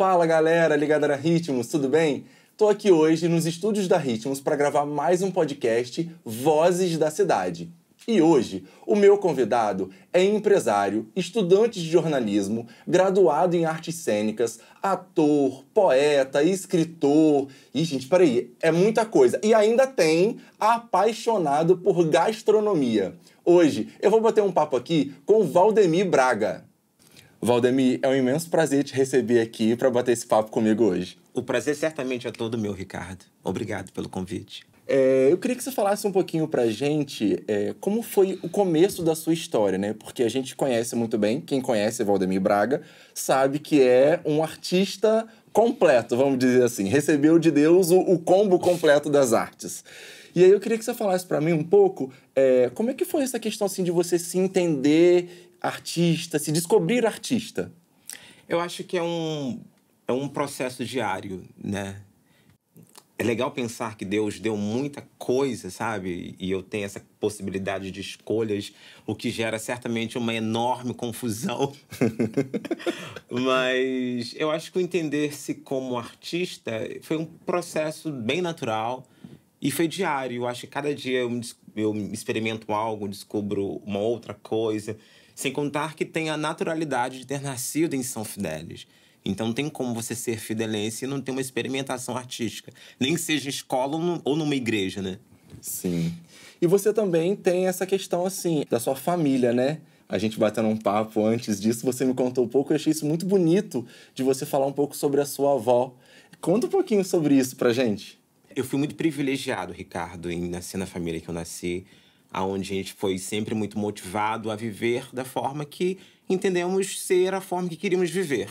Fala galera ligada na Ritmos, tudo bem? Estou aqui hoje nos estúdios da Ritmos para gravar mais um podcast Vozes da Cidade. E hoje, o meu convidado é empresário, estudante de jornalismo, graduado em artes cênicas, ator, poeta, escritor. E, gente, peraí, é muita coisa. E ainda tem apaixonado por gastronomia. Hoje eu vou bater um papo aqui com Valdemir Braga. Valdemir, é um imenso prazer te receber aqui para bater esse papo comigo hoje. O prazer certamente é todo meu, Ricardo. Obrigado pelo convite. É, eu queria que você falasse um pouquinho para a gente é, como foi o começo da sua história, né? Porque a gente conhece muito bem, quem conhece Valdemir Braga sabe que é um artista completo, vamos dizer assim. Recebeu de Deus o, o combo completo das artes. E aí eu queria que você falasse para mim um pouco é, como é que foi essa questão assim de você se entender artista, se descobrir artista? Eu acho que é um, é um processo diário, né? É legal pensar que Deus deu muita coisa, sabe? E eu tenho essa possibilidade de escolhas, o que gera certamente uma enorme confusão. Mas eu acho que entender-se como artista foi um processo bem natural e foi diário. Eu acho que cada dia eu, eu experimento algo, descubro uma outra coisa. Sem contar que tem a naturalidade de ter nascido em São Fidélis. Então tem como você ser fidelense e não ter uma experimentação artística, nem que seja em escola ou numa igreja, né? Sim. E você também tem essa questão assim da sua família, né? a gente batendo um papo antes disso, você me contou um pouco, eu achei isso muito bonito de você falar um pouco sobre a sua avó. Conta um pouquinho sobre isso pra gente. Eu fui muito privilegiado, Ricardo, em nascer na família que eu nasci aonde a gente foi sempre muito motivado a viver da forma que entendemos ser a forma que queríamos viver.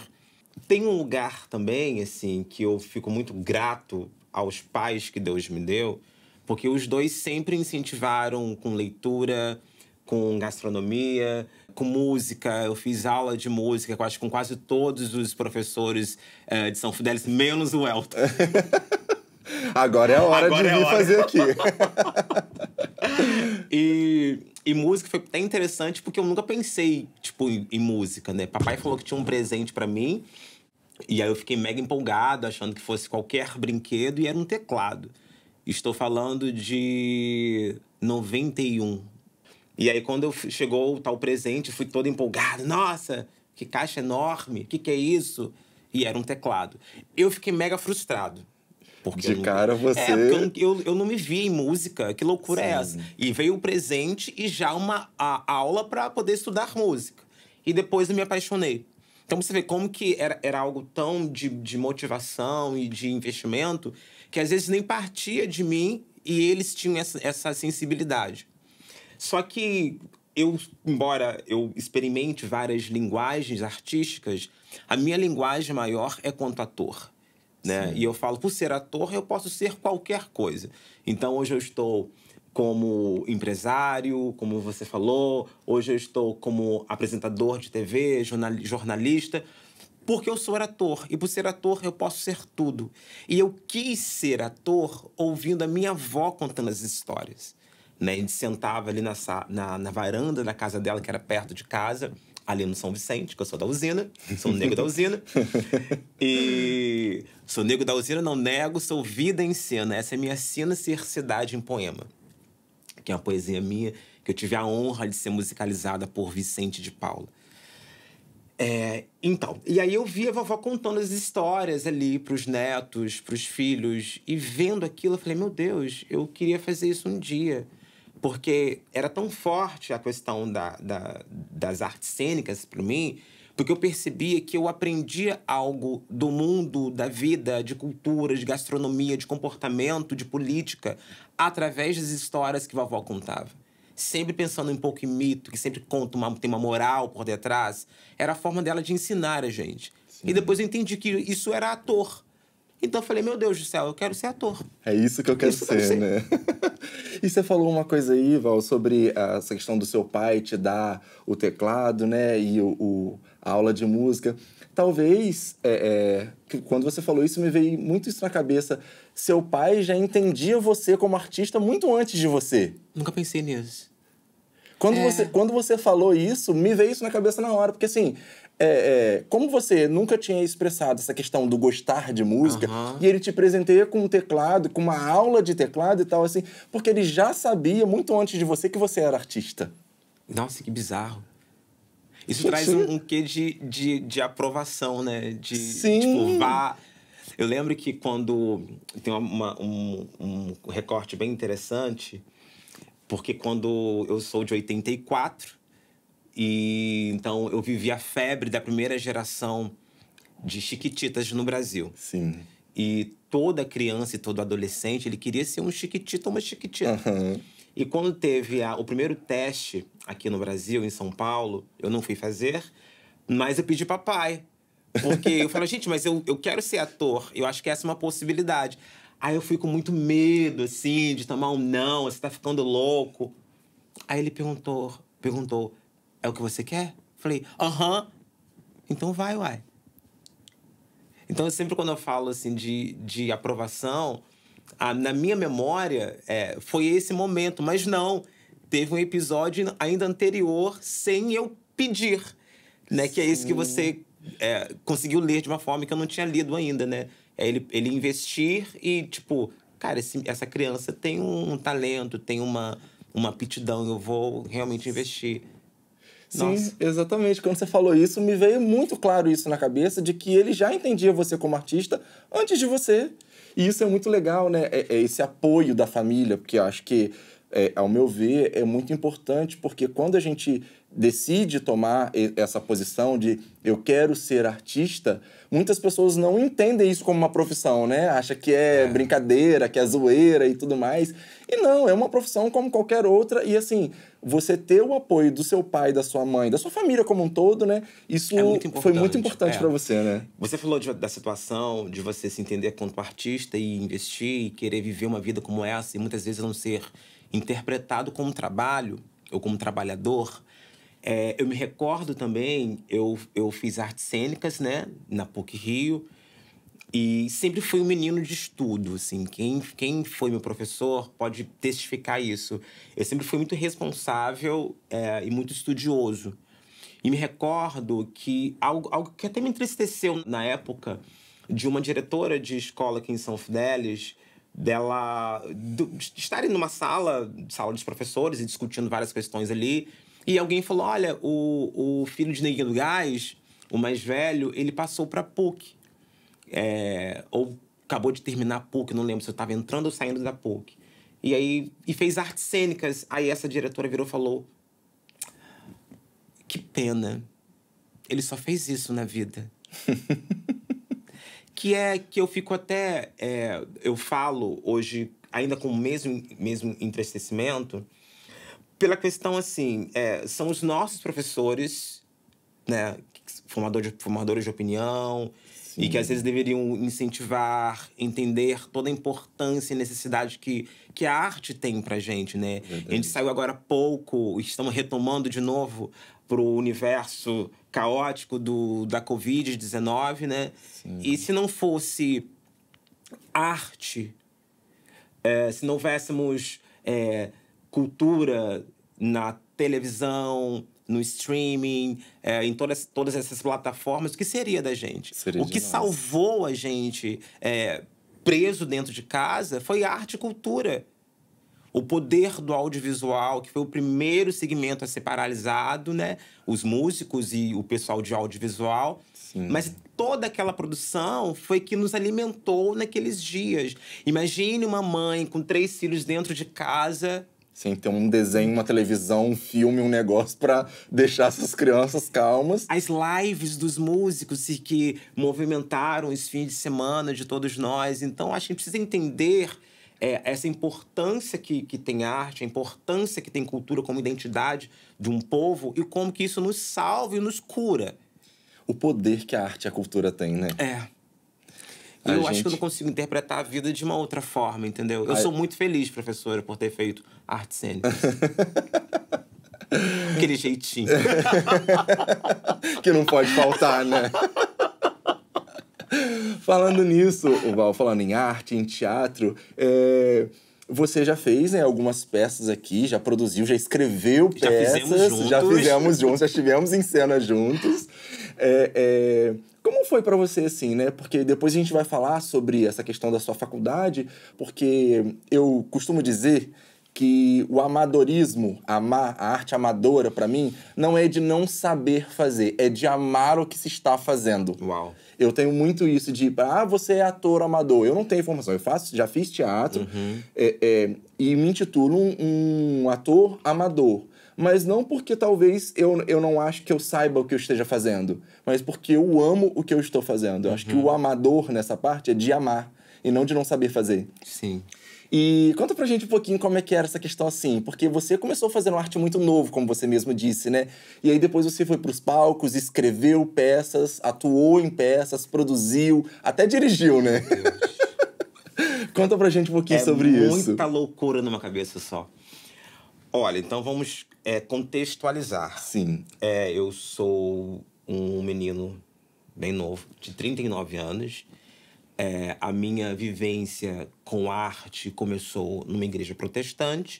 Tem um lugar também, assim, que eu fico muito grato aos pais que Deus me deu, porque os dois sempre incentivaram com leitura, com gastronomia, com música. Eu fiz aula de música eu com quase todos os professores uh, de São Fidélis, menos o Elton. Agora é a hora Agora de é vir hora. fazer aqui. e, e música foi até interessante porque eu nunca pensei, tipo, em, em música, né? Papai falou que tinha um presente para mim. E aí eu fiquei mega empolgado, achando que fosse qualquer brinquedo, e era um teclado. Estou falando de 91. E aí quando eu chegou o tal presente, fui todo empolgado. Nossa, que caixa enorme, o que, que é isso? E era um teclado. Eu fiquei mega frustrado porque de eu, cara você. É, porque eu, eu, não me vi em música. Que loucura Sim. é essa? E veio o presente e já uma a, a aula para poder estudar música. E depois eu me apaixonei. Então você vê como que era, era algo tão de, de motivação e de investimento que às vezes nem partia de mim e eles tinham essa, essa sensibilidade. Só que eu, embora eu experimente várias linguagens artísticas, a minha linguagem maior é quanto ator. Né? Sim. E eu falo, por ser ator, eu posso ser qualquer coisa. Então hoje eu estou como empresário, como você falou, hoje eu estou como apresentador de TV, jornalista, porque eu sou ator e por ser ator eu posso ser tudo. E eu quis ser ator ouvindo a minha avó contando as histórias. Né? A gente sentava ali na, na, na varanda da casa dela, que era perto de casa, ali no São Vicente, que eu sou da usina, sou negro da usina. E sou negro da usina, não nego, sou vida em cena. Essa é minha cena cidade em poema, que é uma poesia minha que eu tive a honra de ser musicalizada por Vicente de Paula. É, então, e aí eu vi a vovó contando as histórias ali para os netos, para os filhos, e vendo aquilo, eu falei, meu Deus, eu queria fazer isso um dia porque era tão forte a questão da, da das artes cênicas para mim, porque eu percebia que eu aprendia algo do mundo, da vida, de cultura, de gastronomia, de comportamento, de política, através das histórias que vovó contava. Sempre pensando um pouco em mito, que sempre conta uma, tem uma moral por detrás, era a forma dela de ensinar a gente. Sim. E depois eu entendi que isso era ator então eu falei, meu Deus do céu, eu quero ser ator. É isso que eu quero, ser, que eu né? e você falou uma coisa aí, Val, sobre ah, essa questão do seu pai te dar o teclado, né? E o, o a aula de música. Talvez, é, é, quando você falou isso, me veio muito isso na cabeça. Seu pai já entendia você como artista muito antes de você. Nunca pensei nisso. Quando, é. você, quando você falou isso, me veio isso na cabeça na hora, porque assim, é, é, como você nunca tinha expressado essa questão do gostar de música, uhum. e ele te presenteia com um teclado, com uma aula de teclado e tal, assim, porque ele já sabia muito antes de você que você era artista. Nossa, que bizarro. Isso Gente. traz um, um quê de, de, de, aprovação, né? De, Sim. Tipo, vá. Eu lembro que quando. Tem uma, um, um recorte bem interessante, porque quando eu sou de 84, e então eu vivi a febre da primeira geração de chiquititas no Brasil. Sim. E toda criança e todo adolescente, ele queria ser um chiquitito ou uma chiquitita. Uhum. E quando teve a, o primeiro teste aqui no Brasil, em São Paulo, eu não fui fazer, mas eu pedi papai. Porque eu falei, gente, mas eu, eu quero ser ator, eu acho que essa é uma possibilidade. Aí eu fui com muito medo, assim, de tomar um não, você tá ficando louco. Aí ele perguntou, perguntou, é o que você quer? Falei, aham. Uh -huh. Então vai, uai. Então, sempre quando eu falo assim de, de aprovação, a, na minha memória é, foi esse momento, mas não. Teve um episódio ainda anterior sem eu pedir, né? Que é esse que você é, conseguiu ler de uma forma que eu não tinha lido ainda, né? É ele, ele investir e, tipo, cara, esse, essa criança tem um, talento, tem uma, uma aptidão, eu vou realmente investir. Sim, Nossa. exatamente. Quando você falou isso, me veio muito claro isso na cabeça de que ele já entendia você como artista antes de você. E isso é muito legal, né? É, é esse apoio da família, porque eu acho que, é, ao meu ver, é muito importante, porque quando a gente decide tomar essa posição de eu quero ser artista, muitas pessoas não entendem isso como uma profissão, né? Acha que é, é, brincadeira, que é zoeira e tudo mais. E não, é uma profissão como qualquer outra e assim, você ter o apoio do seu pai, da sua mãe, da sua família como um todo, né? Isso é muito foi muito importante é. para você, né? Você falou de, da situação de você se entender quanto artista e investir e querer viver uma vida como essa e muitas vezes não ser interpretado como trabalho ou como trabalhador é, eu me recordo também, eu, eu fiz artes cênicas, né, na PUC Rio, e sempre fui um menino de estudo, assim. Quem, quem foi meu professor pode testificar isso. Eu sempre fui muito responsável é, e muito estudioso. E me recordo que algo, algo que até me entristeceu na época de uma diretora de escola aqui em São Fidélis, dela do, de estarem numa sala, sala dos professores e discutindo várias questões ali, e alguém falou: olha, o, o filho de Neguinho do Gás, o mais velho, ele passou para PUC. É, ou acabou de terminar a PUC, não lembro se eu estava entrando ou saindo da PUC. E aí e fez artes cênicas. Aí essa diretora virou e falou: Que pena. Ele só fez isso na vida. que é que eu fico até. É, eu falo hoje, ainda com o mesmo, mesmo entristecimento, pela questão assim, é, são os nossos professores, né, formador de, formadores de opinião, Sim. e que às vezes deveriam incentivar, entender toda a importância e necessidade que, que a arte tem pra gente, né? Verdade. A gente saiu agora há pouco, estamos retomando de novo pro universo caótico do, da Covid-19, né? Sim. E se não fosse arte, é, se não houvéssemos é, cultura, na televisão, no streaming, é, em todas, todas essas plataformas, o que seria da gente? Seria o que salvou a gente é, preso dentro de casa foi arte e cultura. O poder do audiovisual, que foi o primeiro segmento a ser paralisado, né? Os músicos e o pessoal de audiovisual. Sim. Mas toda aquela produção foi que nos alimentou naqueles dias. Imagine uma mãe com três filhos dentro de casa sem ter um desenho, uma televisão, um filme, um negócio para deixar essas crianças calmas. As lives dos músicos que movimentaram os fins de semana de todos nós. Então, acho que a gente precisa entender é, essa importância que, que tem arte, a importância que tem cultura como identidade de um povo e como que isso nos salva e nos cura. O poder que a arte e a cultura têm, né? É. E eu gente... acho que eu não consigo interpretar a vida de uma outra forma, entendeu? Eu a... sou muito feliz, professora, por ter feito arte cênica. Aquele jeitinho. que não pode faltar, né? falando nisso, Val, falando em arte, em teatro, é... você já fez né, algumas peças aqui, já produziu, já escreveu peças. Já fizemos juntos. Já fizemos juntos, já estivemos em cena juntos. É, é como foi para você, assim, né? Porque depois a gente vai falar sobre essa questão da sua faculdade, porque eu costumo dizer que o amadorismo, amar, a arte amadora, para mim, não é de não saber fazer, é de amar o que se está fazendo. Uau. Eu tenho muito isso de, ah, você é ator amador. Eu não tenho informação, eu faço, já fiz teatro uhum. é, é, e me intitulo um, um ator amador mas não porque talvez eu, eu não acho que eu saiba o que eu esteja fazendo, mas porque eu amo o que eu estou fazendo. Eu uhum. acho que o uhum. amador nessa parte é de amar e não de não saber fazer. Sim. E conta pra gente um pouquinho como é que era essa questão assim, porque você começou fazendo arte muito novo, como você mesmo disse, né? E aí depois você foi pros palcos, escreveu peças, atuou em peças, produziu, até dirigiu, né? Conta pra gente um pouquinho é sobre isso. É Muita loucura numa cabeça só. Olha, então vamos é, contextualizar. Sim. É, eu sou um menino bem novo, de 39 anos. É, a minha vivência com arte começou numa igreja protestante.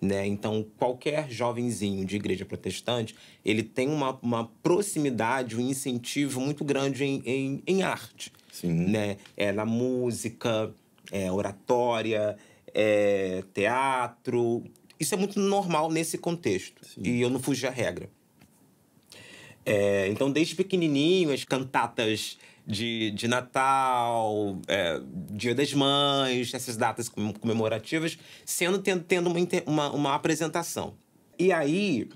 Né? Então, qualquer jovenzinho de igreja protestante, ele tem uma, uma proximidade, um incentivo muito grande em, em, em arte. Sim. Né? É, na música, é, oratória, é, teatro, isso é muito normal nesse contexto. Sim. E eu não fugi à regra. É, então, desde pequenininho, as cantatas de, de Natal, é, Dia das Mães, essas datas comemorativas, sendo tendo, tendo uma, uma, uma apresentação. E aí,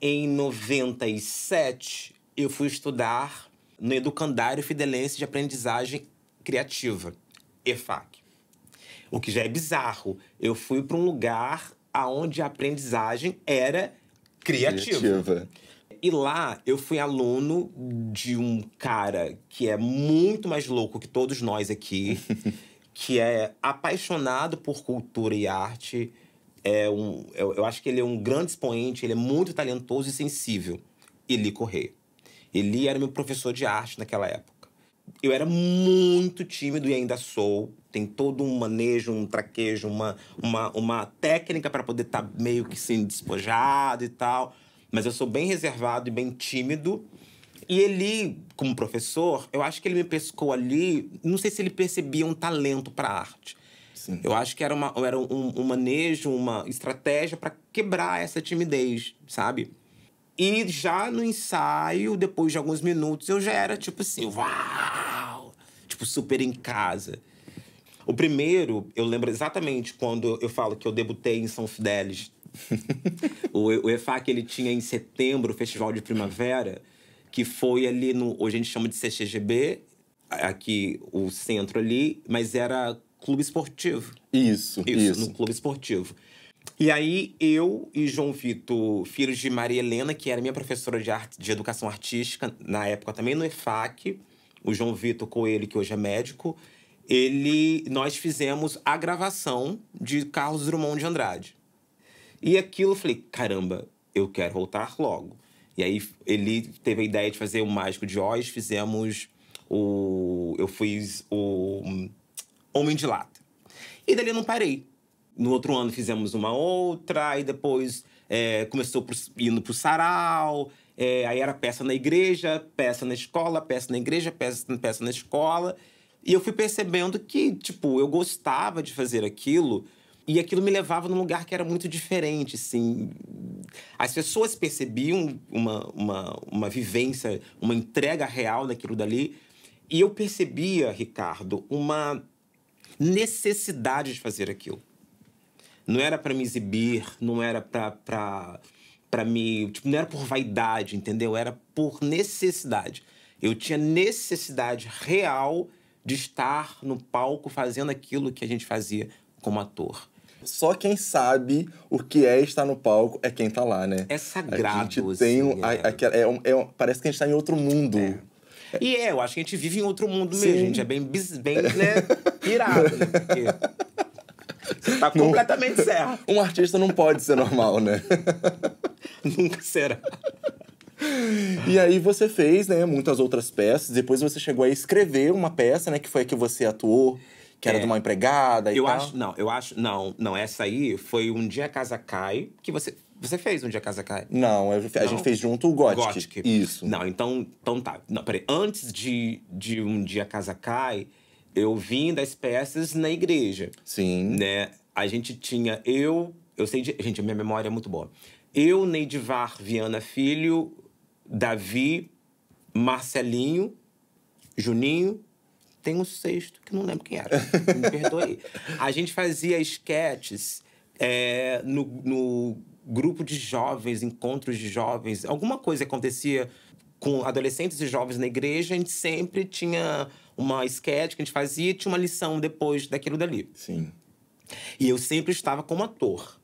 em 97, eu fui estudar no Educandário Fidelense de Aprendizagem Criativa, EFAC. O que já é bizarro. Eu fui para um lugar aonde a aprendizagem era criativa. criativa. E lá eu fui aluno de um cara que é muito mais louco que todos nós aqui, que é apaixonado por cultura e arte. É um, eu, é, eu, acho que ele é um grande expoente, ele é muito talentoso e sensível. Eli Corrêa. Eli era meu professor de arte naquela época eu era muito tímido e ainda sou. Tem todo um manejo, um traquejo, uma, uma, uma técnica para poder estar tá meio que sendo despojado e tal. Mas eu sou bem reservado e bem tímido. E ele, como professor, eu acho que ele me pescou ali. Não sei se ele percebia um talento para arte. Sim. Eu acho que era, uma, era um, um manejo, uma estratégia para quebrar essa timidez, sabe? E já no ensaio, depois de alguns minutos, eu já era tipo assim, uau! Tipo, super em casa. O primeiro, eu lembro exatamente quando eu falo que eu debutei em São Fidélis. o, o EFAC, ele tinha em setembro o Festival de Primavera, que foi ali no... Hoje a gente chama de CCGB, aqui o centro ali, mas era clube esportivo. Isso, isso. isso. no clube esportivo. E aí, eu e João Vitor, filhos de Maria Helena, que era minha professora de, arte, de educação artística, na época também no EFAC, o João Vitor Coelho, que hoje é médico, ele, nós fizemos a gravação de Carlos Drummond de Andrade. E aquilo, eu falei, caramba, eu quero voltar logo. E aí, ele teve a ideia de fazer o Mágico de Oz, fizemos o... Eu fiz o hum, Homem de Lata. E dali eu não parei no outro ano fizemos uma outra, e depois é, começou por, indo para o sarau, é, aí era peça na igreja, peça na escola, peça na igreja, peça, peça na escola. E eu fui percebendo que, tipo, eu gostava de fazer aquilo e aquilo me levava num lugar que era muito diferente, assim. As pessoas percebiam uma, uma, uma vivência, uma entrega real daquilo dali. E eu percebia, Ricardo, uma necessidade de fazer aquilo. Não era para me exibir, não era pra, pra, me. Tipo, não era por vaidade, entendeu? Era por necessidade. Eu tinha necessidade real de estar no palco fazendo aquilo que a gente fazia como ator. Só quem sabe o que é estar no palco é quem tá lá, né? É sagrado. A gente assim, tem um, A, é é, é parece que a gente tá em outro mundo. É. E é, eu acho que a gente vive em outro mundo Sim. mesmo, gente. É bem, bem né, pirado. Né? Porque... Você tá não. completamente certo. Um artista não pode ser normal, né? Nunca será. E aí você fez, né, muitas outras peças. Depois você chegou a escrever uma peça, né, que foi a que você atuou, que é. era de uma empregada e eu tal. Acho, não, eu acho, não, não, essa aí foi um dia a casa cai, que você você fez um dia a casa cai? Não, eu, a gente fez junto o Gothic. Gothic. Isso. Não, então, então tá. Não, peraí, antes de de um dia a casa cai, eu vim das peças na igreja. Sim. Né? A gente tinha eu, eu sei de, gente, minha memória é muito boa. Eu, Neidivar Viana Filho, Davi, Marcelinho, Juninho, tem um sexto que não lembro quem era. Me perdoe. A gente fazia esquetes é, no, no grupo de jovens, encontros de jovens, alguma coisa acontecia com adolescentes e jovens na igreja, a gente sempre tinha uma sketch que a gente fazia e tinha uma lição depois daquilo dali. Sim. E eu sempre estava como ator.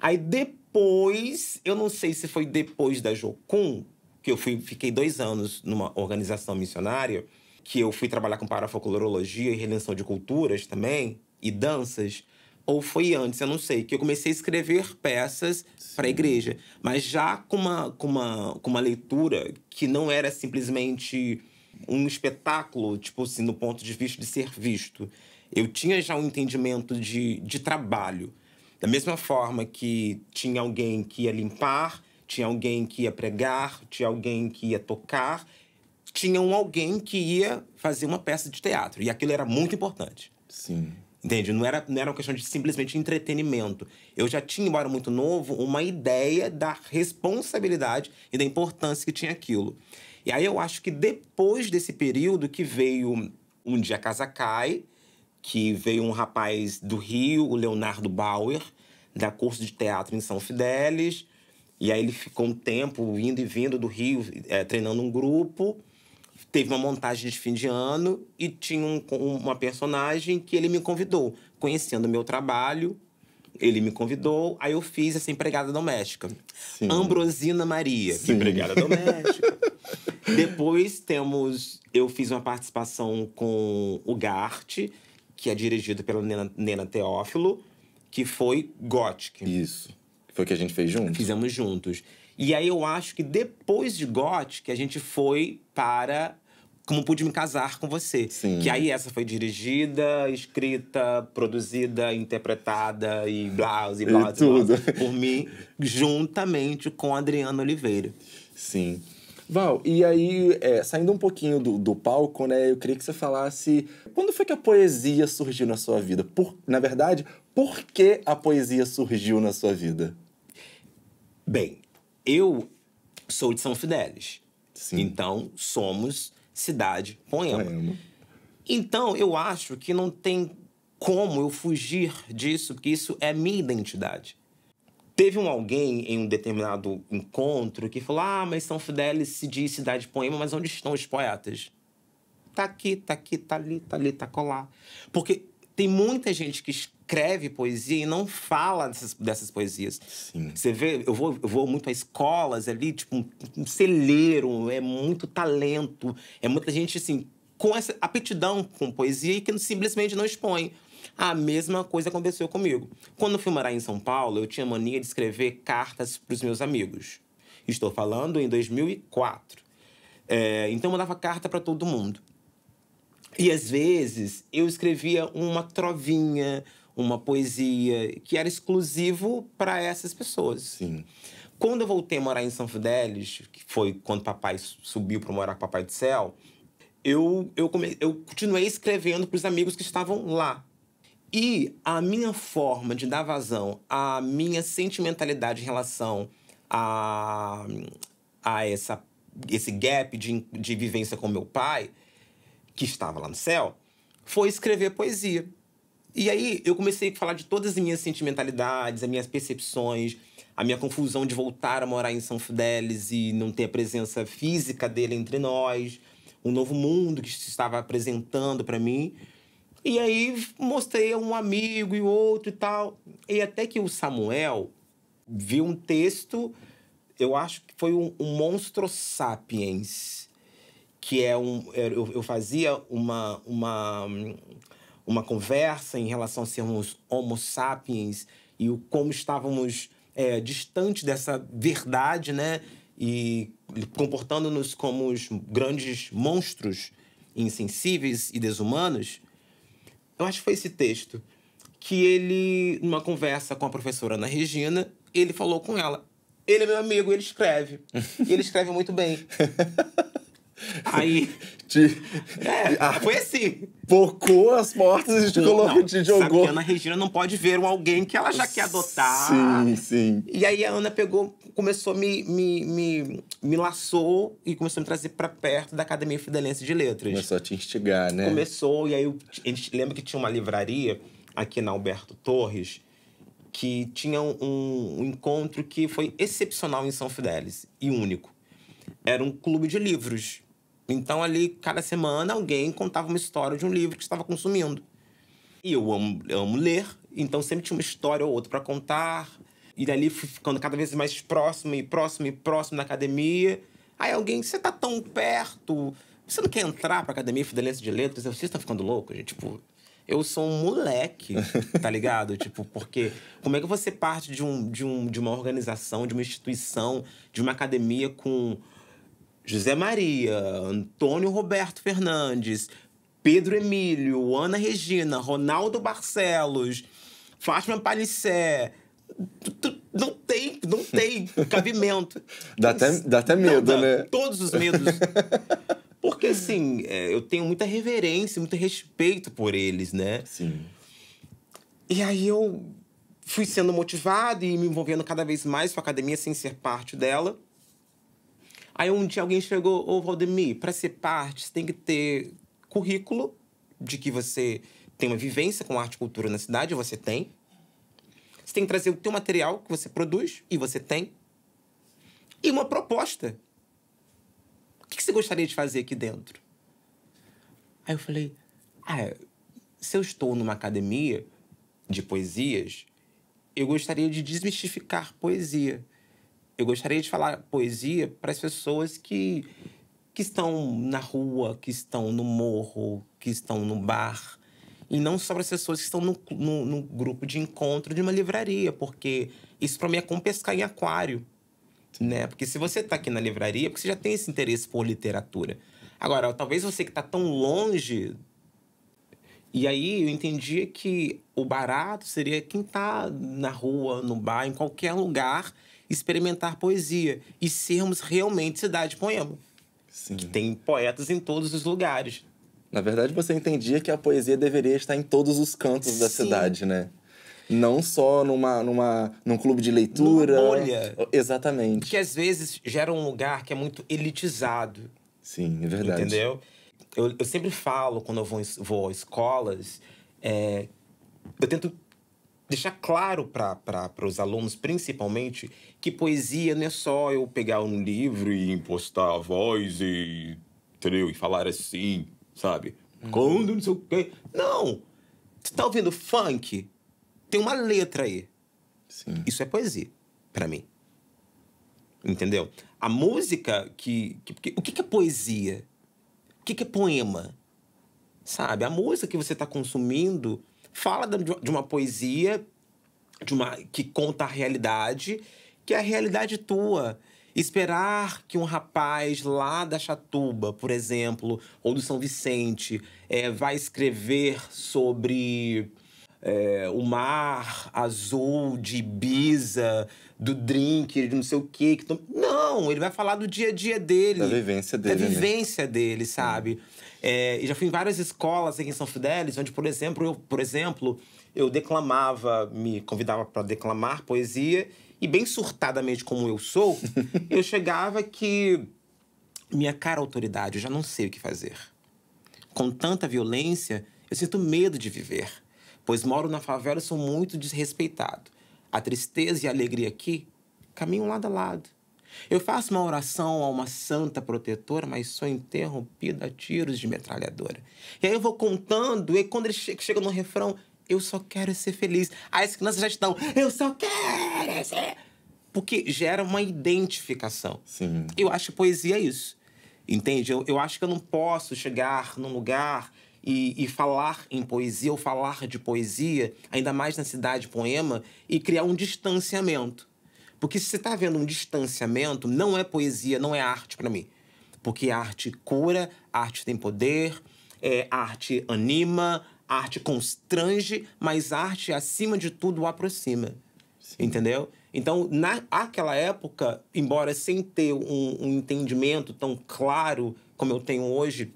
Aí depois, eu não sei se foi depois da Jocum, que eu fui, fiquei dois anos numa organização missionária, que eu fui trabalhar com parafocolorologia e redenção de culturas também, e danças ou foi antes, eu não sei, que eu comecei a escrever peças para a igreja, mas já com uma, com, uma, com uma leitura que não era simplesmente um espetáculo, tipo assim, no ponto de vista de ser visto. Eu tinha já um entendimento de, de trabalho. Da mesma forma que tinha alguém que ia limpar, tinha alguém que ia pregar, tinha alguém que ia tocar, tinha um alguém que ia fazer uma peça de teatro. E aquilo era muito importante. Sim. Entende? Não era, não era uma questão de simplesmente entretenimento. Eu já tinha, embora muito novo, uma ideia da responsabilidade e da importância que tinha aquilo. E aí eu acho que depois desse período que veio um dia a casa cai, que veio um rapaz do Rio, o Leonardo Bauer, da curso de teatro em São Fidélis, e aí ele ficou um tempo indo e vindo do Rio, é, treinando um grupo teve uma montagem de fim de ano e tinha um, uma personagem que ele me convidou. Conhecendo o meu trabalho, ele me convidou, aí eu fiz essa empregada doméstica. Sim. Ambrosina Maria, Sim. empregada doméstica. Depois temos. Eu fiz uma participação com o Gart, que é dirigido pela Nena, Nena Teófilo, que foi Gothic. Isso. Foi o que a gente fez juntos? Fizemos juntos. E aí eu acho que depois de Got, que a gente foi para Como Pude Me Casar com Você. Sim. Que aí essa foi dirigida, escrita, produzida, interpretada e blá, e blá, e tudo. Blá, por mim, juntamente com Adriana Oliveira. Sim. Val, e aí, é, saindo um pouquinho do, do, palco, né, eu queria que você falasse quando foi que a poesia surgiu na sua vida? Por, na verdade, por que a poesia surgiu na sua vida? Bem, eu sou de São Fidélis. Sim. Então, somos cidade Poema. Poema. Então, eu acho que não tem como eu fugir disso, porque isso é minha identidade. Teve um alguém em um determinado encontro que falou: Ah, mas São Fidélis se diz cidade poema, mas onde estão os poetas? Tá aqui, tá aqui, tá ali, tá ali, tá colar. Porque tem muita gente que escreve poesia e não fala dessas, dessas poesias. Sim. Você vê, eu vou, eu vou muito a escolas ali, tipo, um, celeiro, é muito talento, é muita gente, assim, com essa aptidão com poesia e que simplesmente não expõe. A mesma coisa aconteceu comigo. Quando eu fui morar em São Paulo, eu tinha mania de escrever cartas para os meus amigos. Estou falando em 2004. É, então eu mandava carta para todo mundo. E às vezes eu escrevia uma trovinha, uma poesia que era exclusivo para essas pessoas. Sim. Quando eu voltei a morar em São Fidélis, que foi quando papai subiu para morar com papai do céu, eu eu, come... eu continuei escrevendo para os amigos que estavam lá. E a minha forma de dar vazão à minha sentimentalidade em relação a, a essa, esse gap de, de vivência com meu pai que estava lá no céu, foi escrever poesia. E aí eu comecei a falar de todas as minhas sentimentalidades, as minhas percepções, a minha confusão de voltar a morar em São Fidélis e não ter a presença física dele entre nós, um novo mundo que se estava apresentando para mim. E aí mostrei um amigo e outro e tal. E até que o Samuel viu um texto, eu acho que foi um, um Monstro Sapiens que é um. É, eu, eu fazia uma, uma, uma conversa em relação a sermos Homo sapiens e o como estávamos é, distantes dessa verdade, né? E comportando-nos como os grandes monstros insensíveis e desumanos. Eu acho que foi esse texto que ele, numa conversa com a professora Ana Regina, ele falou com ela. Ele é meu amigo, ele escreve. e ele escreve muito bem. Aí. Te, é, a, ah, foi assim. Pocou as portas e te, colocou, te jogou. Sabe a Ana Regina não pode ver um alguém que ela já quer adotar. Sim, sim. E aí a Ana pegou, começou a me, me, me, me laçou e começou a me trazer para perto da Academia Fidelense de Letras. Começou a te instigar, né? Começou, e aí a gente lembra que tinha uma livraria aqui na Alberto Torres que tinha um, um encontro que foi excepcional em São Fidélis e único. Era um clube de livros então, ali, cada semana, alguém contava uma história de um livro que estava consumindo. E eu amo, eu amo ler, então sempre tinha uma história ou outra para contar. E dali, fui ficando cada vez mais próximo e próximo e próximo da academia. Aí alguém, você tá tão perto, você não quer entrar pra academia Fidelência de Letras? Vocês estão ficando gente? Tipo, eu sou um moleque, tá ligado? tipo, porque como é que você parte de, um, de, um, de uma organização, de uma instituição, de uma academia com José Maria, Antônio Roberto Fernandes, Pedro Emílio, Ana Regina, Ronaldo Barcelos, Fátima Palissé. Não tem, não tem cabimento. dá, até, dá até medo, não, né? Todos os medos. Porque, assim, é, eu tenho muita reverência, muito respeito por eles, né? Sim. E aí eu fui sendo motivado e me envolvendo cada vez mais com a academia sem ser parte dela. Aí um dia alguém chegou, ô Valdemir, para ser parte, você tem que ter currículo de que você tem uma vivência com arte e cultura na cidade, você tem. Você tem que trazer o teu material que você produz, e você tem. E uma proposta. O que você gostaria de fazer aqui dentro? Aí eu falei, ah, se eu estou numa academia de poesias, eu gostaria de desmistificar poesia eu gostaria de falar poesia para as pessoas que, que estão na rua, que estão no morro, que estão no bar. E não só para as pessoas que estão no, no, no grupo de encontro de uma livraria, porque isso para mim é como pescar em aquário. Né? Porque se você está aqui na livraria, é porque você já tem esse interesse por literatura. Agora, talvez você que está tão longe. E aí eu entendia que o barato seria quem está na rua, no bar, em qualquer lugar experimentar poesia e sermos realmente cidade poema. Sim. Que tem poetas em todos os lugares. Na verdade, você entendia que a poesia deveria estar em todos os cantos da Sim. cidade, né? Não só numa, numa, num clube de leitura. Numa bolha. Exatamente. Que às vezes gera um lugar que é muito elitizado. Sim, é verdade. Entendeu? Eu, eu sempre falo, quando eu vou, vou a escolas, é, eu tento deixar claro para os alunos, principalmente, que poesia não é só eu pegar um livro e impostar a voz e, entendeu? e falar assim, sabe? Uhum. Quando não sei o quê. Não! Você tá ouvindo funk? Tem uma letra aí. Sim. Isso é poesia, para mim. Entendeu? A música que. que, que o que, que, é poesia? O que, é poema? Sabe? A música que você está consumindo fala de uma poesia de uma que conta a realidade, que é a realidade tua. Esperar que um rapaz lá da Chatuba, por exemplo, ou do São Vicente, é, vai escrever sobre é, o mar azul de Ibiza, do drink, de não sei o quê. Que não, ele vai falar do dia a dia dele. Da vivência dele. Da né? vivência né? dele, sabe? É, e já fui em várias escolas aqui em São Fidélis, onde, por exemplo, eu, por exemplo, eu declamava, me convidava para declamar poesia, e bem surtadamente como eu sou, eu chegava que minha cara autoridade, eu já não sei o que fazer. Com tanta violência, eu sinto medo de viver, pois moro na favela e sou muito desrespeitado. A tristeza e a alegria aqui caminham lado a lado. Eu faço uma oração a uma santa protetora, mas sou interrompido a tiros de metralhadora. E aí eu vou contando, e quando ele chega no refrão, eu só quero ser feliz. Aí as crianças já estão, eu só quero ser. Porque gera uma identificação. Sim. Eu acho que poesia é isso. Entende? Eu, eu acho que eu não posso chegar num lugar e, e, falar em poesia ou falar de poesia, ainda mais na cidade poema, e criar um distanciamento. Porque se você está vendo um distanciamento, não é poesia, não é arte para mim. Porque arte cura, arte tem poder, é, arte anima, arte constrange, mas arte, acima de tudo, aproxima. Sim. Entendeu? Então, naquela época, embora sem ter um, um, entendimento tão claro como eu tenho hoje,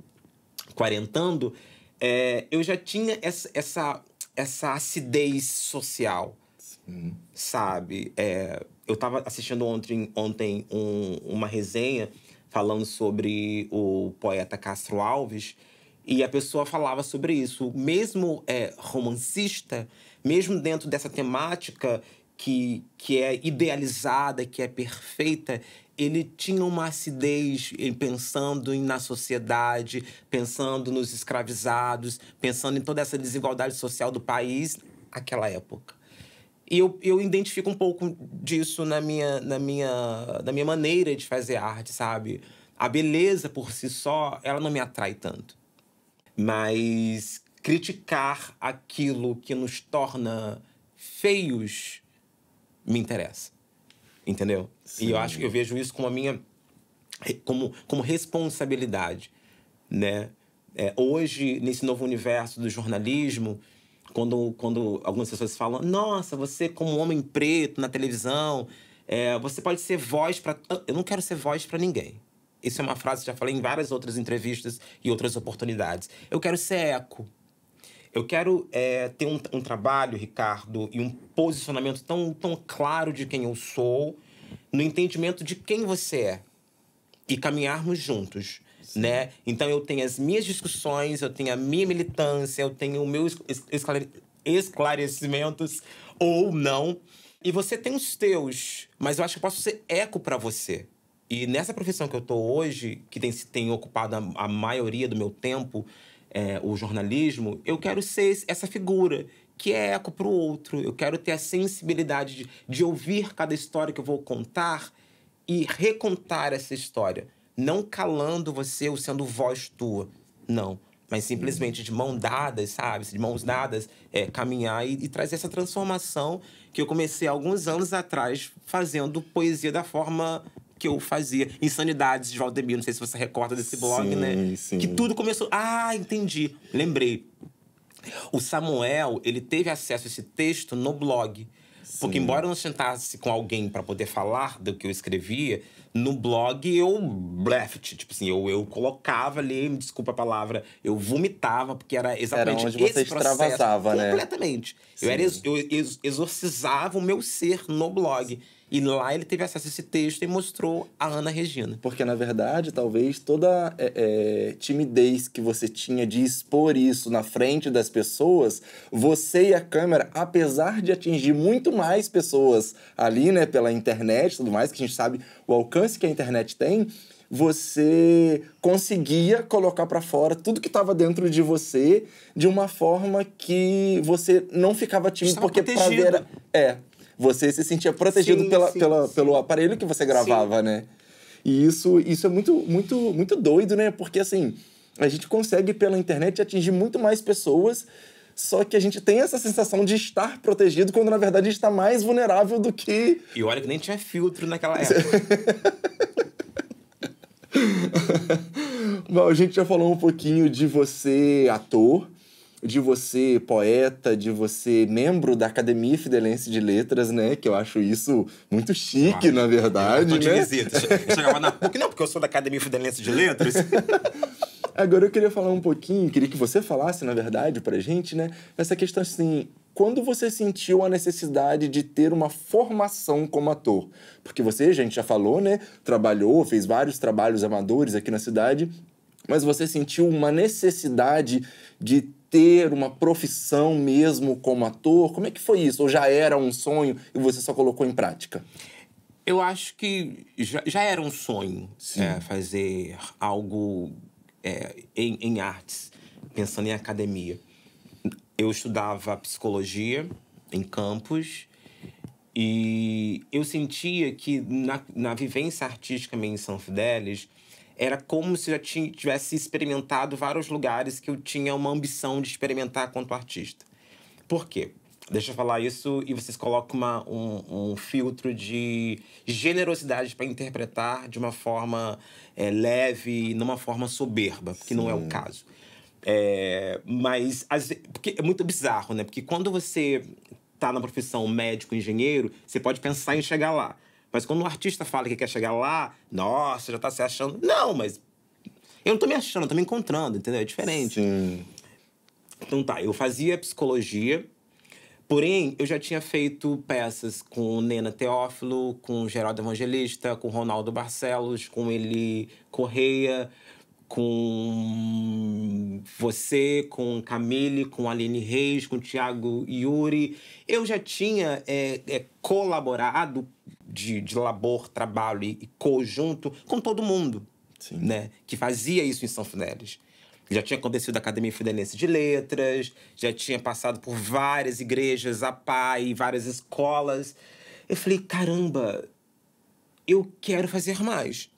quarentando, é, eu já tinha essa, essa, essa acidez social, Sim. sabe? É, eu estava assistindo ontem, ontem um, uma resenha falando sobre o poeta Castro Alves e a pessoa falava sobre isso. Mesmo é, romancista, mesmo dentro dessa temática que, que é idealizada, que é perfeita, ele tinha uma acidez pensando na sociedade, pensando nos escravizados, pensando em toda essa desigualdade social do país naquela época. E eu, eu identifico um pouco disso na minha, na, minha, na minha maneira de fazer arte, sabe? A beleza por si só, ela não me atrai tanto. Mas criticar aquilo que nos torna feios me interessa. Entendeu? Sim. E eu acho que eu vejo isso como a minha como, como responsabilidade, né? É, hoje, nesse novo universo do jornalismo, quando, quando algumas pessoas falam, nossa, você como homem preto na televisão, é, você pode ser voz para. Eu não quero ser voz para ninguém. Isso é uma frase que já falei em várias outras entrevistas e outras oportunidades. Eu quero ser eco. Eu quero é, ter um, um, trabalho, Ricardo, e um posicionamento tão, tão claro de quem eu sou, no entendimento de quem você é. E caminharmos juntos né? Então eu tenho as minhas discussões, eu tenho a minha militância, eu tenho o meu esclarecimentos ou não. E você tem os teus, mas eu acho que eu posso ser eco para você. E nessa profissão que eu tô hoje, que tem, tem ocupado a, a maioria do meu tempo, é, o jornalismo, eu quero ser essa figura que é eco para o outro. Eu quero ter a sensibilidade de, de ouvir cada história que eu vou contar e recontar essa história não calando você ou sendo voz tua, não. Mas simplesmente de mão dadas, sabe? De mãos dadas, é, caminhar e, e trazer essa transformação que eu comecei alguns anos atrás fazendo poesia da forma que eu fazia. Insanidades de Valdemir não sei se você recorda desse blog, né? sim, né? Sim. Que tudo começou. Ah, entendi. Lembrei. O Samuel, ele teve acesso a esse texto no blog. Porque embora eu não sentasse com alguém para poder falar do que eu escrevia, no blog eu bleft, tipo assim, eu, eu colocava ali, me desculpa a palavra, eu vomitava, porque era exatamente era onde você esse processo. Né? Completamente. Sim. Eu, era, eu exorcizava o meu ser no blog. Sim. E lá ele teve acesso a esse texto e mostrou a Ana Regina. Porque, na verdade, talvez toda é, é, timidez que você tinha de expor isso na frente das pessoas, você e a câmera, apesar de atingir muito mais pessoas ali, né, pela internet e tudo mais, que a gente sabe o alcance que a internet tem, você conseguia colocar para fora tudo que estava dentro de você de uma forma que você não ficava tímido porque porque protegido. Era... é você se sentia protegido sim, pela, sim, pela sim. pelo aparelho que você gravava, né? E isso, isso é muito, muito, muito doido, né? Porque assim, a gente consegue pela internet atingir muito mais pessoas só que a gente tem essa sensação de estar protegido quando na verdade a gente está mais vulnerável do que. E olha que nem tinha filtro naquela época. Bom, a gente já falou um pouquinho de você, ator de você poeta, de você membro da Academia Fidelense de Letras, né? Que eu acho isso muito chique, ah, na verdade. Eu tô né? visita. Chegava na PUC, não, porque eu sou da Academia Fidelense de Letras. Agora eu queria falar um pouquinho, queria que você falasse, na verdade, pra gente, né? Essa questão assim, quando você sentiu a necessidade de ter uma formação como ator? Porque você, a gente já falou, né? Trabalhou, fez vários trabalhos amadores aqui na cidade, mas você sentiu uma necessidade de ter uma profissão mesmo como ator? Como é que foi isso? Ou já era um sonho e você só colocou em prática? Eu acho que já, já era um sonho é, fazer algo é, em, em artes, pensando em academia. Eu estudava psicologia em campus e eu sentia que na, na vivência artística minha em São Fidélis, era como se eu já tivesse experimentado vários lugares que eu tinha uma ambição de experimentar quanto artista. Por quê? Deixa eu falar isso e vocês colocam uma, um, um filtro de generosidade para interpretar de uma forma é, leve, numa forma soberba, que Sim. não é o caso. É, mas as, porque é muito bizarro, né? Porque quando você está na profissão médico, engenheiro, você pode pensar em chegar lá. Mas quando um artista fala que quer chegar lá, nossa, já tá se achando. Não, mas eu não tô me achando, eu tô me encontrando, entendeu? É diferente. Sim. Então tá, eu fazia psicologia, porém eu já tinha feito peças com Nena Teófilo, com Geraldo Evangelista, com Ronaldo Barcelos, com Eli Correia, com você, com Camille, com Aline Reis, com Tiago Yuri. Eu já tinha é, é, colaborado de, de labor, trabalho e, e conjunto com todo mundo, Sim. né? Que fazia isso em São Funéres. Já tinha acontecido a Academia Fidelense de Letras, já tinha passado por várias igrejas, a PAI, várias escolas. Eu falei, caramba, eu quero fazer mais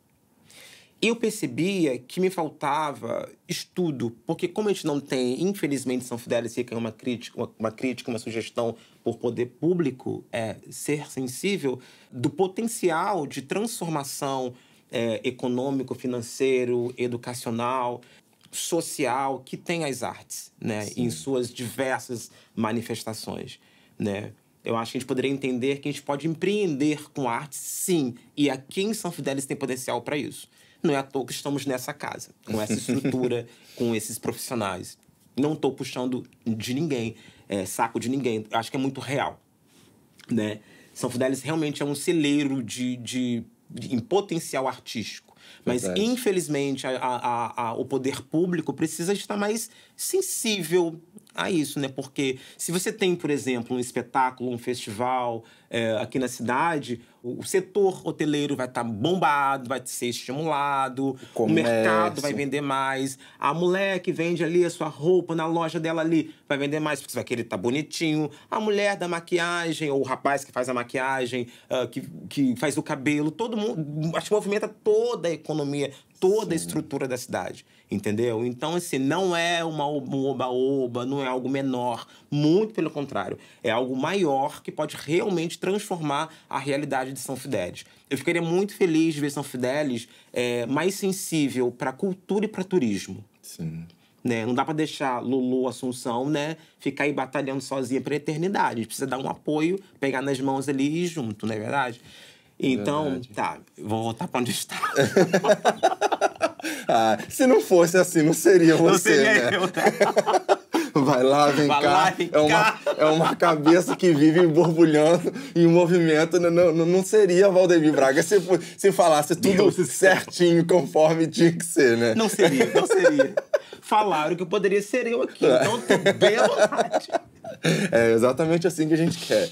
eu percebia que me faltava estudo, porque como a gente não tem, infelizmente, São Fidélis que é uma crítica, uma, uma, crítica, uma sugestão por poder público, é ser sensível do potencial de transformação é, econômico, financeiro, educacional, social que tem as artes, né, Sim. em suas diversas manifestações, né? Eu acho que a gente poderia entender que a gente pode empreender com arte, sim. E aqui em São Fidélis tem potencial para isso. Não é à toa que estamos nessa casa, com essa estrutura, com esses profissionais. Não estou puxando de ninguém, é, saco de ninguém. Acho que é muito real. Né? São Fidélis realmente é um celeiro de, de, de em potencial artístico. Mas, Verdade. infelizmente, a, a, a, o poder público precisa estar mais sensível a isso, né? Porque se você tem, por exemplo, um espetáculo, um festival é, aqui na cidade, o, setor hoteleiro vai estar tá bombado, vai ser estimulado, o, o, mercado vai vender mais, a mulher que vende ali a sua roupa na loja dela ali vai vender mais porque você vai querer estar tá bonitinho, a mulher da maquiagem ou o rapaz que faz a maquiagem, uh, que, que faz o cabelo, todo mundo, acho que movimenta toda a economia, toda Sim. a estrutura da cidade, entendeu? Então, assim, não é uma, um oba-oba, não é algo menor, muito pelo contrário, é algo maior que pode realmente transformar a realidade de São Fidélis. Eu ficaria muito feliz de ver São Fidélis é, mais sensível para cultura e para turismo. Sim. Né? Não dá para deixar Lulu Assunção, né, ficar aí batalhando sozinha para eternidade. A gente precisa dar um apoio, pegar nas mãos ali e junto, não é verdade? É então, Verdade. tá, vou voltar para onde está. ah, se não fosse assim, não seria você, não seria né? Eu, Vai lá, vem Vai cá. Lá, vem é, uma, é uma cabeça que vive borbulhando em movimento. Não, não, não seria Valdemir Braga se, se falasse tudo Deus certinho, céu. conforme tinha que ser, né? Não seria, não seria. Falaram que eu poderia ser eu aqui, então tô bem à vontade. É exatamente assim que a gente quer.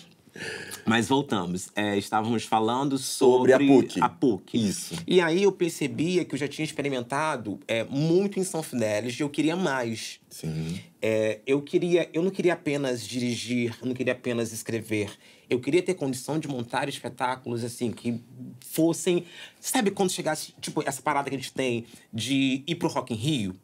Mas voltamos. É, estávamos falando sobre, sobre, a, PUC. a PUC. Isso. E aí eu percebia que eu já tinha experimentado é, muito em São Fidélis e eu queria mais. Sim. É, eu queria, eu não queria apenas dirigir, não queria apenas escrever. Eu queria ter condição de montar espetáculos assim que fossem, sabe quando chegasse tipo essa parada que a gente tem de ir pro Rock in Rio.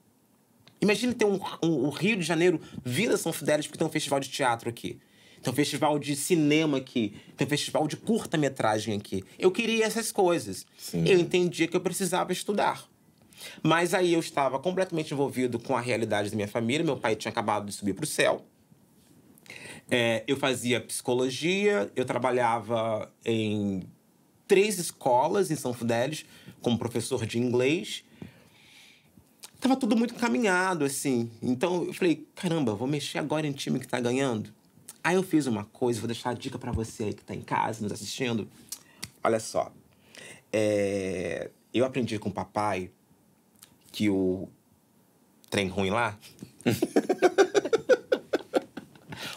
Imagina ter um, um, o Rio de Janeiro vira São Fidélis porque tem um festival de teatro aqui. Tem um festival de cinema aqui. Tem um festival de curta-metragem aqui. Eu queria essas coisas. Sim. Eu entendia que eu precisava estudar. Mas aí eu estava completamente envolvido com a realidade da minha família. Meu pai tinha acabado de subir para o céu. É, eu fazia psicologia, eu trabalhava em três escolas em São Fidélis como professor de inglês. Tava tudo muito caminhado, assim. Então eu falei: caramba, vou mexer agora em time que tá ganhando? Aí eu fiz uma coisa, vou deixar a dica para você aí que tá em casa, nos assistindo. Olha só. É, eu aprendi com o papai que o trem ruim lá.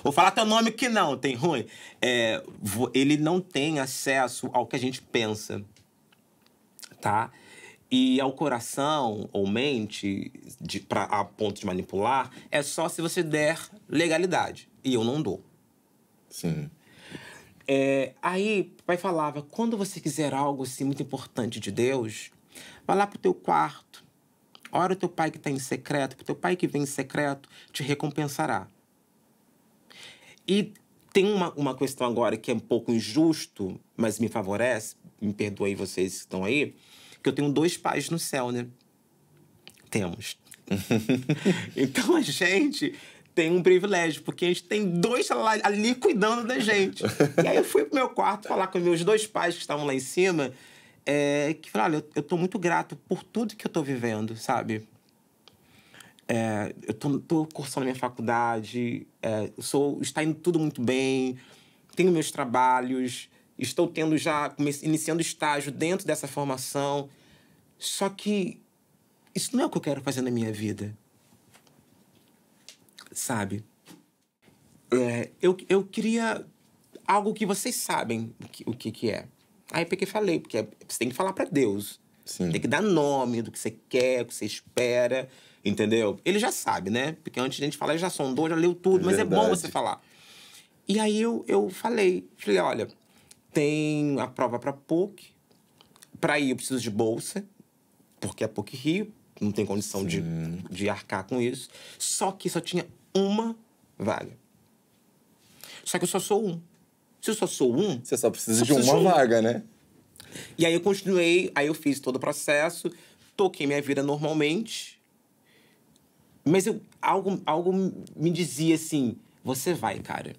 Vou falar teu nome que não, tem ruim. É, ele não tem acesso ao que a gente pensa, tá? E ao coração ou mente, de, pra, a ponto de manipular, é só se você der legalidade. E eu não dou. Sim. É, aí, o pai falava, quando você quiser algo assim muito importante de Deus, vá lá pro teu quarto, ora o teu pai que está em secreto, pro teu pai que vem em secreto, te recompensará. E tem uma, uma questão agora que é um pouco injusto, mas me favorece, me perdoem vocês que estão aí, que eu tenho dois pais no céu, né? Temos. então a gente tem um privilégio, porque a gente tem dois ali cuidando da gente. e aí eu fui pro meu quarto falar com meus dois pais que estavam lá em cima, é, que falaram, olha, eu, eu tô muito grato por tudo que eu tô vivendo, sabe? É, eu tô, tô cursando minha faculdade, é, sou, está indo tudo muito bem, tenho meus trabalhos, estou tendo já, iniciando estágio dentro dessa formação. Só que isso não é o que eu quero fazer na minha vida sabe? É, eu, eu queria algo que vocês sabem o que, o que, que é. Aí peguei e falei, porque você tem que falar para Deus. Sim. Tem que dar nome do que você quer, o que você espera, entendeu? Ele já sabe, né? Porque antes de a gente falar, ele já sondou, já leu tudo, é mas verdade. é bom você falar. E aí eu, eu falei, falei, olha, tem a prova para PUC, para ir eu preciso de bolsa, porque é PUC Rio, não tem condição de, de arcar com isso. Só que só tinha uma vaga. Só que eu só sou um. Se eu só sou um. Você só precisa só de uma de vaga, né? E aí eu continuei, aí eu fiz todo o processo, toquei minha vida normalmente. Mas eu, algo, algo me dizia assim: você vai, cara.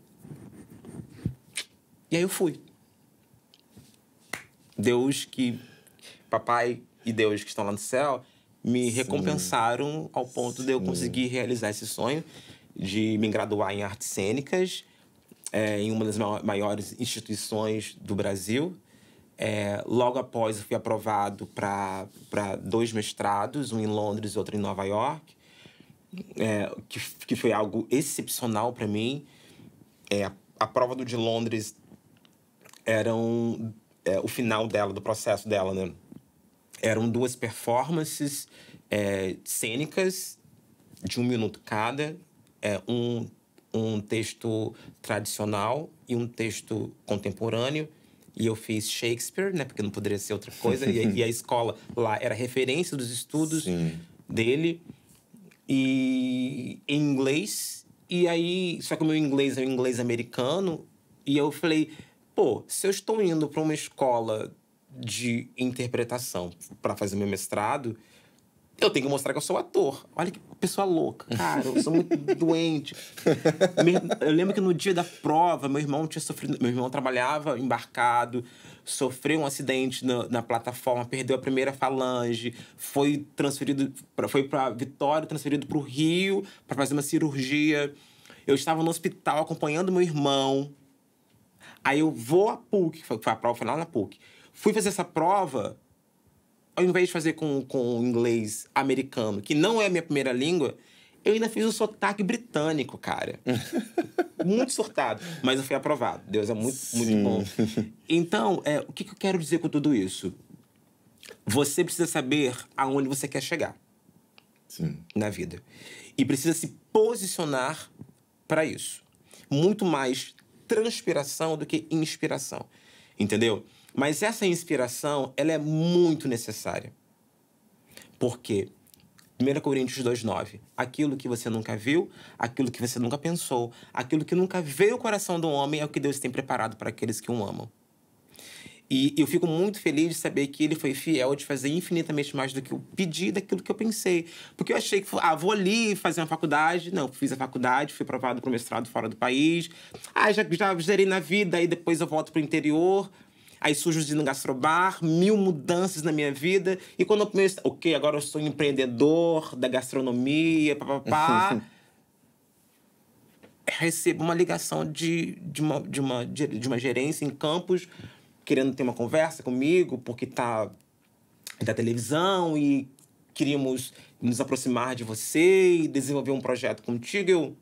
E aí eu fui. Deus que. Papai e Deus que estão lá no céu me Sim. recompensaram ao ponto Sim. de eu conseguir realizar esse sonho de me graduar em artes cênicas é, em uma das maiores instituições do Brasil. É, logo após, eu fui aprovado para dois mestrados, um em Londres e outro em Nova York, é, que, que foi algo excepcional para mim. É, a, a, prova do de Londres era um, é, o final dela, do processo dela, né? Eram duas performances é, cênicas de um minuto cada, é, um, um texto tradicional e um texto contemporâneo. E eu fiz Shakespeare, né? Porque não poderia ser outra coisa. e, e, a escola lá era referência dos estudos Sim. dele. E em inglês. E aí, só que o meu inglês é um inglês americano. E eu falei, pô, se eu estou indo para uma escola de interpretação para fazer meu mestrado, eu tenho que mostrar que eu sou ator. Olha que pessoa louca, cara, eu sou muito doente. Eu lembro que no dia da prova, meu irmão tinha sofrido. Meu irmão trabalhava embarcado, sofreu um acidente na, na plataforma, perdeu a primeira falange, foi transferido, pra, foi para Vitória, transferido para o Rio para fazer uma cirurgia. Eu estava no hospital acompanhando meu irmão. Aí eu vou à PUC, foi, a prova, foi lá na PUC. Fui fazer essa prova ao invés de fazer com, com o inglês americano, que não é a minha primeira língua, eu ainda fiz um sotaque britânico, cara. muito surtado. Mas eu fui aprovado. Deus é muito, muito bom. Então, é, o que, que eu quero dizer com tudo isso? Você precisa saber aonde você quer chegar Sim. na vida. E precisa se posicionar para isso. Muito mais transpiração do que inspiração. Entendeu? Mas essa inspiração, ela é muito necessária. porque 1 Coríntios 2,9. Aquilo que você nunca viu, aquilo que você nunca pensou, aquilo que nunca veio ao coração do homem é o que Deus tem preparado para aqueles que o amam. E eu fico muito feliz de saber que ele foi fiel de fazer infinitamente mais do que eu pedi, daquilo que eu pensei. Porque eu achei que, ah, vou ali fazer uma faculdade. Não, fiz a faculdade, fui aprovado para o mestrado fora do país. Ah, já, já zerei na vida, aí depois eu volto para o interior aí de no gastrobar, mil mudanças na minha vida. E quando eu comecei, ok, agora eu sou empreendedor da gastronomia, papapá. recebo uma ligação de, de, uma, de, uma, de uma gerência em Campos querendo ter uma conversa comigo, porque tá da tá televisão e queríamos nos aproximar de você e desenvolver um projeto contigo. Eu,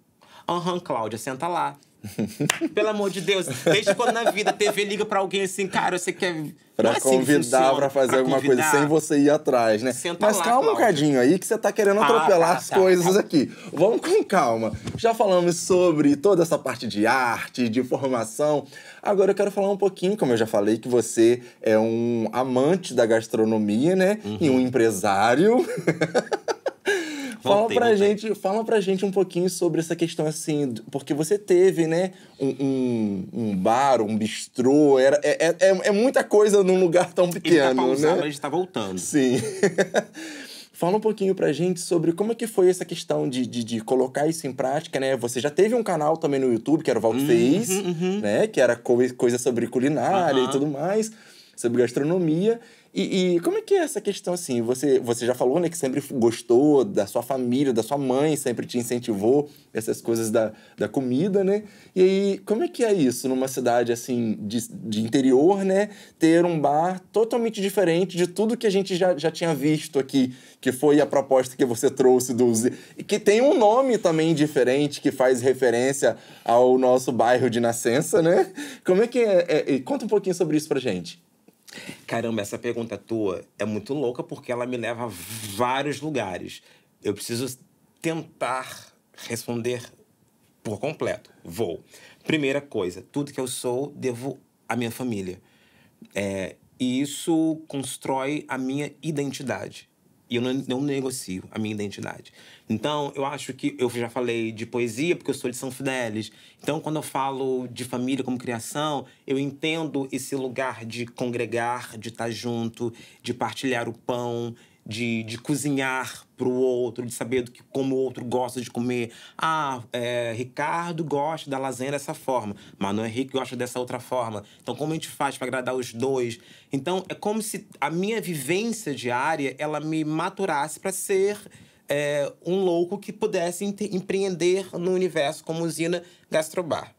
aham, Cláudia, senta lá. Pelo amor de Deus, desde quando na vida a TV liga para alguém assim, cara, você quer. Pra é assim convidar, que pra fazer pra alguma convidar. coisa sem você ir atrás, né? Senta Mas lá, calma um cadinho aí que você tá querendo ah, atropelar ah, tá, as tá, coisas tá. aqui. Vamos com calma. Já falamos sobre toda essa parte de arte, de formação. Agora eu quero falar um pouquinho, como eu já falei, que você é um amante da gastronomia, né? Uhum. E um uhum. empresário. fala pra voltei. gente, fala pra gente um pouquinho sobre essa questão assim, porque você teve, né, um, um, um bar, um bistrô, era é, é, é, é muita coisa num lugar tão pequeno, Ele tá pausado, né? Mas a gente tá voltando. Sim. Fala um pouquinho pra gente sobre como é que foi essa questão de, de, de, colocar isso em prática, né? Você já teve um canal também no YouTube, que era o Valdo uhum, Fez, uhum. né? Que era co coisa sobre culinária uhum. e tudo mais, sobre gastronomia. E, e, como é que é essa questão assim? Você, você já falou, né, que sempre gostou da sua família, da sua mãe, sempre te incentivou essas coisas da, da comida, né? E aí, como é que é isso numa cidade assim de, de interior, né? Ter um bar totalmente diferente de tudo que a gente já, já tinha visto aqui, que foi a proposta que você trouxe do e que tem um nome também diferente que faz referência ao nosso bairro de nascença, né? Como é que é? é, é conta um pouquinho sobre isso pra gente. Caramba, essa pergunta tua é muito louca porque ela me leva a vários lugares. Eu preciso tentar responder por completo. Vou. Primeira coisa, tudo que eu sou devo à minha família. É, e isso constrói a minha identidade. E eu não, não, negocio a minha identidade. Então, eu acho que eu já falei de poesia, porque eu sou de São Fidélis. Então, quando eu falo de família como criação, eu entendo esse lugar de congregar, de estar junto, de partilhar o pão, de, de cozinhar para o outro, de saber do que, como o outro gosta de comer. Ah, é, Ricardo gosta da lasanha dessa forma, mas Manoel Henrique é gosta dessa outra forma. Então, como a gente faz para agradar os dois? Então, é como se a minha vivência diária ela me maturasse para ser é, um louco que pudesse empreender no universo como usina gastrobar.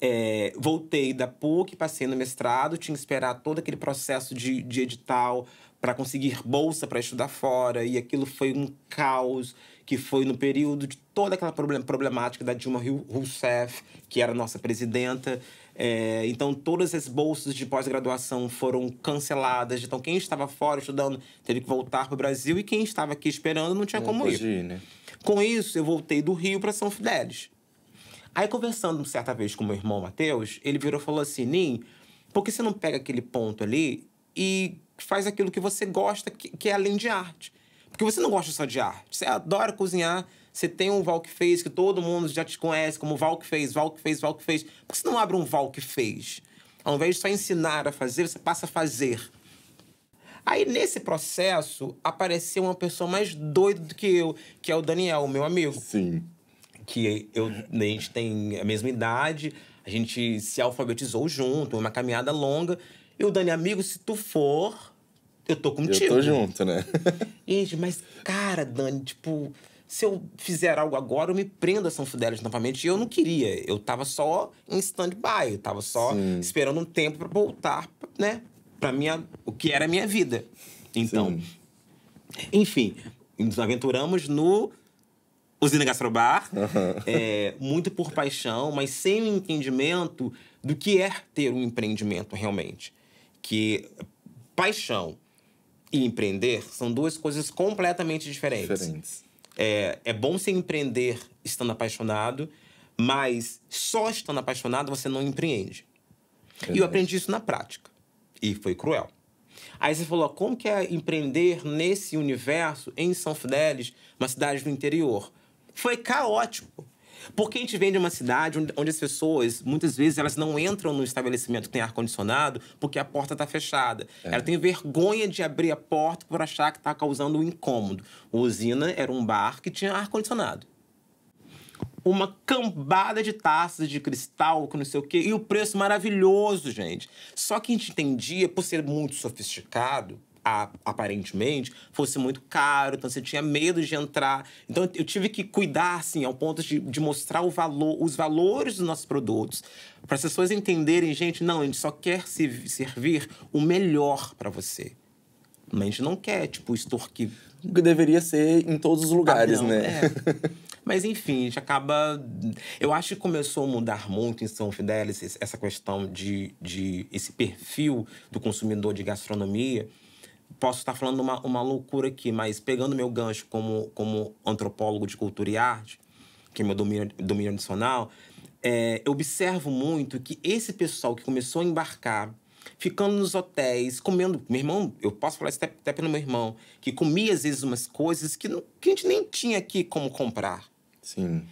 É, voltei da PUC, passei no mestrado, tinha que esperar todo aquele processo de, de edital para conseguir bolsa para estudar fora, e aquilo foi um caos que foi no período de toda aquela problemática da Dilma Rousseff, que era nossa presidenta. É, então, todas as bolsas de pós-graduação foram canceladas. Então, quem estava fora estudando teve que voltar para o Brasil e quem estava aqui esperando não tinha não como ir. ir né? Com isso, eu voltei do Rio para São Fidélis. Aí, conversando certa vez com meu irmão Matheus, ele virou e falou assim: Nim, por que você não pega aquele ponto ali e que faz aquilo que você gosta, que, que é além de arte. Porque você não gosta só de arte. Você adora cozinhar, você tem um Val que fez, que todo mundo já te conhece como Val que fez, Val que fez, Val que fez. Por que você não abre um Val que fez? Ao invés de só ensinar a fazer, você passa a fazer. Aí, nesse processo, apareceu uma pessoa mais doida do que eu, que é o Daniel, meu amigo. Sim. Que eu, né, a gente tem a mesma idade, a gente se alfabetizou junto, uma caminhada longa. E o Dani, amigo, se tu for, eu tô contigo. Eu tô junto, né? Gente, mas cara, Dani, tipo, se eu fizer algo agora, eu me prendo a São Fidelis novamente. E eu não queria. Eu tava só em stand-by. Eu tava só Sim. esperando um tempo para voltar, né? Pra minha, o que era a minha vida. Então, Sim. enfim, nos aventuramos no Usina Gastrobar. Uhum. É, muito por paixão, mas sem o entendimento do que é ter um empreendimento realmente que paixão e empreender são duas coisas completamente diferentes. diferentes. É, é bom se empreender estando apaixonado, mas só estando apaixonado você não empreende. Verdade. E eu aprendi isso na prática. E foi cruel. Aí você falou, como que é empreender nesse universo em São Fidélis, uma cidade do interior? Foi caótico. Porque a gente vem de uma cidade onde as pessoas, muitas vezes, elas não entram no estabelecimento que tem ar-condicionado porque a porta está fechada. É. Ela tem vergonha de abrir a porta por achar que está causando um incômodo. O Usina era um bar que tinha ar-condicionado uma cambada de taças de cristal, que não sei o quê, e o preço maravilhoso, gente. Só que a gente entendia, por ser muito sofisticado, a, aparentemente, fosse muito caro, então você tinha medo de entrar. Então eu tive que cuidar, assim, ao ponto de, de mostrar o valor, os valores dos nossos produtos, para as pessoas entenderem, gente, não, a gente só quer se, servir o melhor para você. Mas a gente não quer, tipo, extorquir. que deveria ser em todos os lugares, ah, não, né? É. Mas enfim, a gente acaba. Eu acho que começou a mudar muito em São Fidélis essa questão de, de esse perfil do consumidor de gastronomia posso estar falando uma, uma loucura aqui, mas pegando meu gancho como, como antropólogo de cultura e arte, que é meu domínio, domínio adicional, é, eu observo muito que esse pessoal que começou a embarcar, ficando nos hotéis, comendo. Meu irmão, eu posso falar isso até, até pelo meu irmão, que comia às vezes umas coisas que, não, que a gente nem tinha aqui como comprar. Sim.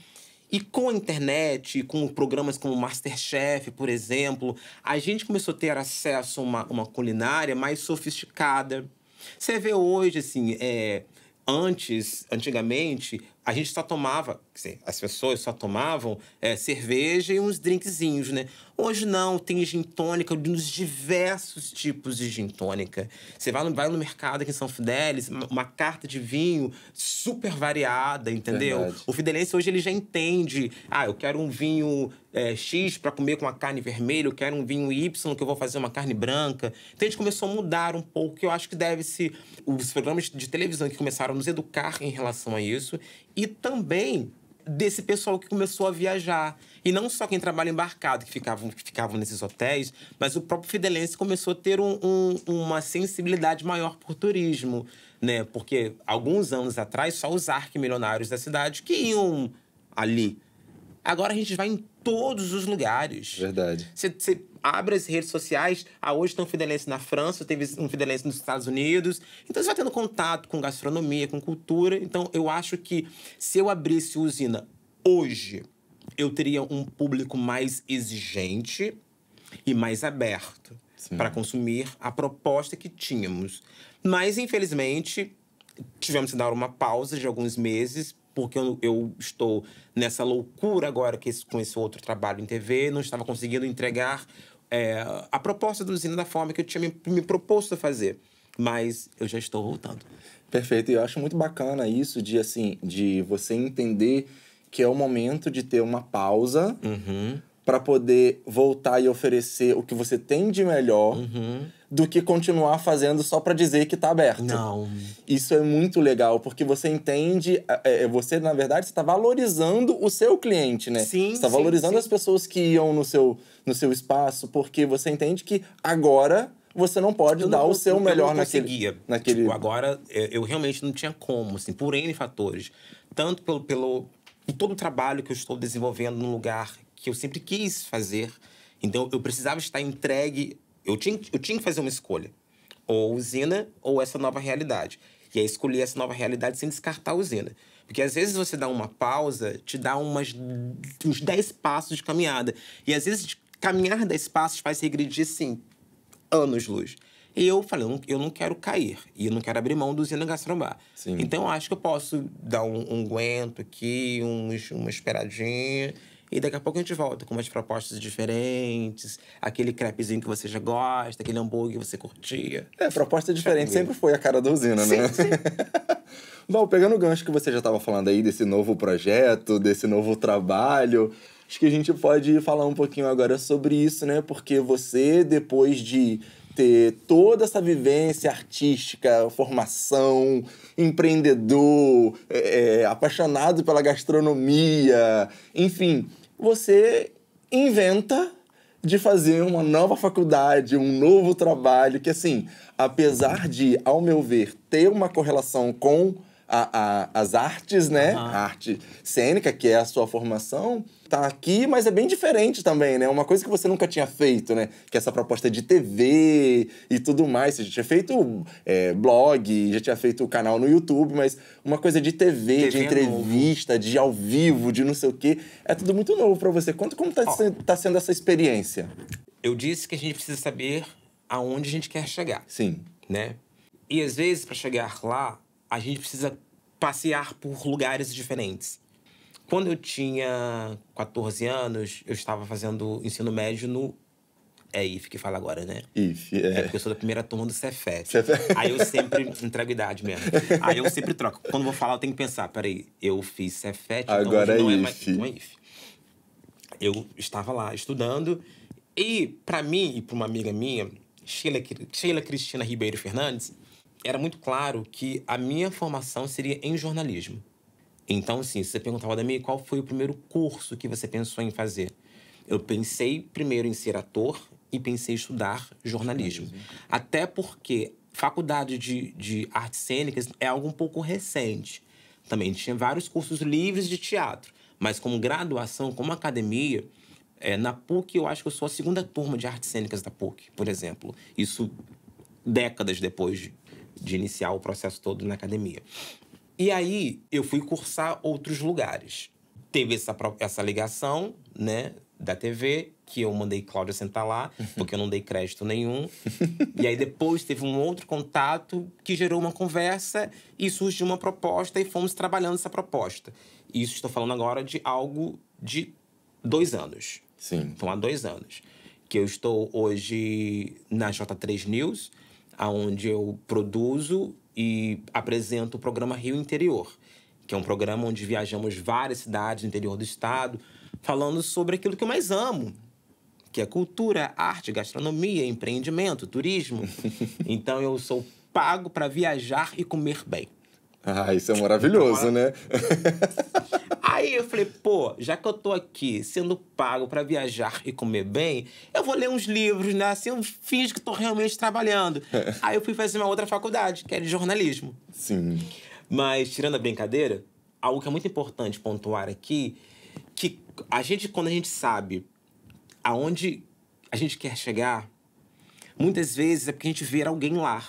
E com a internet, com programas como Masterchef, por exemplo, a gente começou a ter acesso a uma, uma culinária mais sofisticada, você vê hoje, assim, é, antes, antigamente, a gente só tomava, dizer, as pessoas só tomavam é, cerveja e uns drinkzinhos, né? Hoje não, tem gin tônica nos diversos tipos de gin tônica. Você vai no, vai no mercado aqui em São Fidélis, uma carta de vinho super variada, entendeu? Verdade. O fidelense hoje ele já entende, ah, eu quero um vinho é, X para comer com uma carne vermelha, eu quero um vinho Y que eu vou fazer uma carne branca. Então a gente começou a mudar um pouco, que eu acho que deve-se os programas de televisão que começaram a nos educar em relação a isso e também desse pessoal que começou a viajar. E não só quem trabalha embarcado, que ficavam, que ficavam nesses hotéis, mas o próprio Fidelense começou a ter um, um, uma sensibilidade maior por turismo. Né? Porque alguns anos atrás, só os arquimilionários da cidade que iam ali. Agora a gente vai em todos os lugares. Verdade. Você abre as redes sociais. Ah, hoje tem um fidelense na França, teve um fidelense nos Estados Unidos. Então você vai tendo contato com gastronomia, com cultura. Então eu acho que se eu abrisse usina hoje, eu teria um público mais exigente e mais aberto para consumir a proposta que tínhamos. Mas, infelizmente, tivemos que dar uma pausa de alguns meses, porque eu, eu estou nessa loucura agora que esse, com esse outro trabalho em TV, não estava conseguindo entregar é, a proposta do Zina da forma que eu tinha me, me proposto a fazer. Mas eu já estou voltando. Perfeito. E eu acho muito bacana isso de, assim, de você entender que é o momento de ter uma pausa... Uhum para poder voltar e oferecer o que você tem de melhor uhum. do que continuar fazendo só para dizer que tá aberto. Não. Isso é muito legal, porque você entende, é, é, é você na verdade está valorizando o seu cliente, né? Sim. Está valorizando sim, as pessoas que iam no seu, no seu espaço, porque você entende que agora você não pode dar o seu eu melhor eu não conseguia. Tipo, naquele, naquele... Tipo, agora é, eu realmente não tinha como, assim, por N fatores. Tanto pelo, pelo todo o trabalho que eu estou desenvolvendo num lugar que eu sempre quis fazer. Então eu precisava estar entregue. Eu tinha, eu tinha que fazer uma escolha. Ou usina ou essa nova realidade. E aí escolhi essa nova realidade sem descartar a usina. Porque às vezes você dá uma pausa, te dá umas, uns 10 passos de caminhada. E às vezes caminhar 10 passos faz regredir, assim, anos-luz. E eu falei, eu não, eu não quero cair. E eu não quero abrir mão do usina Gastrombar. Então, eu acho que eu posso dar um, um aguento aqui, um, uma esperadinha. E daqui a pouco a gente volta com umas propostas diferentes, aquele crepezinho que você já gosta, aquele hambúrguer que você curtia. É, proposta diferente sempre foi a cara da usina, sim, né? Sim. Bom, pegando o gancho que você já estava falando aí desse novo projeto, desse novo trabalho, acho que a gente pode falar um pouquinho agora sobre isso, né? Porque você, depois de ter toda essa vivência artística, formação, empreendedor, é, é apaixonado pela gastronomia, enfim, você inventa de fazer uma nova faculdade, um novo trabalho, que assim, apesar de, ao meu ver, ter uma correlação com a, a, as artes, né? Uhum. A arte cênica, que é a sua formação, tá aqui, mas é bem diferente também, né? Uma coisa que você nunca tinha feito, né? Que é essa proposta de TV e tudo mais. Você já tinha feito é, blog, já tinha feito o canal no YouTube, mas uma coisa de TV, TV é de entrevista, de ao vivo, de não sei o quê, é tudo muito novo para você. Quanto como tá, oh. se, tá sendo essa experiência? Eu disse que a gente precisa saber aonde a gente quer chegar. Sim. Né? E às vezes, para chegar lá, a gente precisa passear por lugares diferentes. Quando eu tinha 14 anos, eu estava fazendo ensino médio no. É IF que fala agora, né? IF, é. É porque eu sou da primeira turma do Cefet. Cefet. Aí eu sempre. entrego idade mesmo. Aí eu sempre troco. Quando vou falar, eu tenho que pensar: peraí, eu fiz Cefet, então agora é é então é, não IF. É, é IF. Eu estava lá estudando, e para mim e para uma amiga minha, Sheila, Sheila Cristina Ribeiro Fernandes, era muito claro que a minha formação seria em jornalismo. Então, assim, se você perguntava da mim qual foi o primeiro curso que você pensou em fazer, eu pensei primeiro em ser ator e pensei em estudar jornalismo. Até porque faculdade de, de artes cênicas é algo um pouco recente. Também tinha vários cursos livres de teatro, mas como graduação, como academia, é, na PUC eu acho que eu sou a segunda turma de artes cênicas da PUC, por exemplo. Isso décadas depois de, de iniciar o processo todo na academia. E aí eu fui cursar outros lugares. Teve essa, essa ligação, né, da TV, que eu mandei Cláudia sentar lá, uhum. porque eu não dei crédito nenhum. e aí depois teve um outro contato que gerou uma conversa e surgiu uma proposta e fomos trabalhando essa proposta. e Isso estou falando agora de algo de dois anos. Sim. Então há dois anos. Que eu estou hoje na J3 News, onde eu produzo e apresento o programa Rio Interior, que é um programa onde viajamos várias cidades do interior do estado, falando sobre aquilo que eu mais amo, que é cultura, arte, gastronomia, empreendimento, turismo. então eu sou pago para viajar e comer bem. Ah, isso é maravilhoso, então, né? Aí eu falei, pô, já que eu tô aqui sendo pago para viajar e comer bem, eu vou ler uns livros, né? Assim, eu finjo que tô realmente trabalhando. Aí eu fui fazer uma outra faculdade, que era de jornalismo. Sim. Mas, tirando a brincadeira, algo que é muito importante pontuar aqui, que a gente, quando a gente sabe aonde a gente quer chegar, muitas vezes é porque a gente vê alguém lá.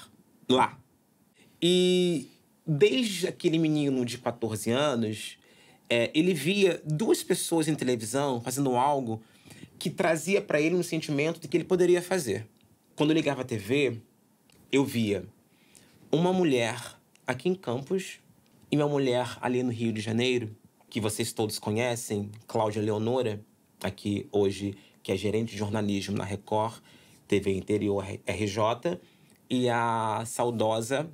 Lá. E desde aquele menino de 14 anos, é, ele via duas pessoas em televisão fazendo algo que trazia para ele um sentimento de que ele poderia fazer. Quando eu ligava a TV, eu via uma mulher aqui em Campos e uma mulher ali no Rio de Janeiro, que vocês todos conhecem, Cláudia Leonora, aqui hoje, que é gerente de jornalismo na Record, TV Interior RJ, e a saudosa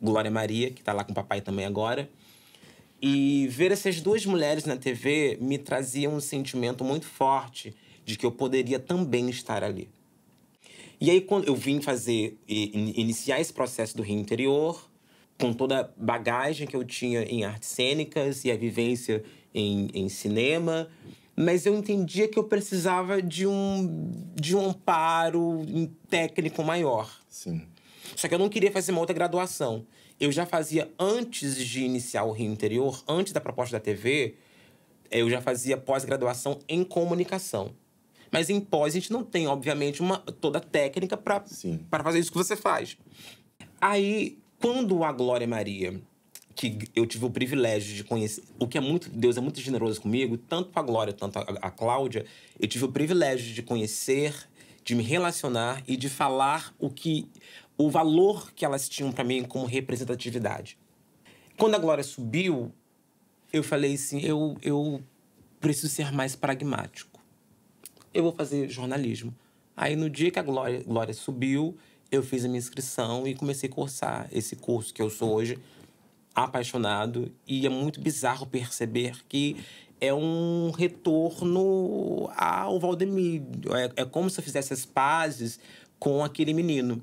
Glória Maria, que está lá com o papai também agora. E ver essas duas mulheres na TV me trazia um sentimento muito forte de que eu poderia também estar ali. E aí, quando eu vim fazer, iniciar esse processo do Rio Interior, com toda a bagagem que eu tinha em artes cênicas e a vivência em, em cinema, mas eu entendia que eu precisava de um, de um amparo técnico maior. Sim. Só que eu não queria fazer uma outra graduação. Eu já fazia antes de iniciar o Rio Interior, antes da proposta da TV, eh, eu já fazia pós-graduação em comunicação. Mas em pós a gente não tem, obviamente, uma toda a técnica para fazer isso que você faz. Aí, quando a Glória Maria, que eu tive o privilégio de conhecer, o que é muito, Deus é muito generoso comigo, tanto a Glória, tanto a, a Cláudia, eu tive o privilégio de conhecer, de me relacionar e de falar o que o valor que elas tinham para mim como representatividade. Quando a Glória subiu, eu falei assim: eu, eu preciso ser mais pragmático. Eu vou fazer jornalismo. Aí, no dia que a Glória, Glória subiu, eu fiz a minha inscrição e comecei a cursar esse curso que eu sou hoje, apaixonado. E é muito bizarro perceber que é um retorno ao Valdemir. É, é como se eu fizesse as pazes com aquele menino.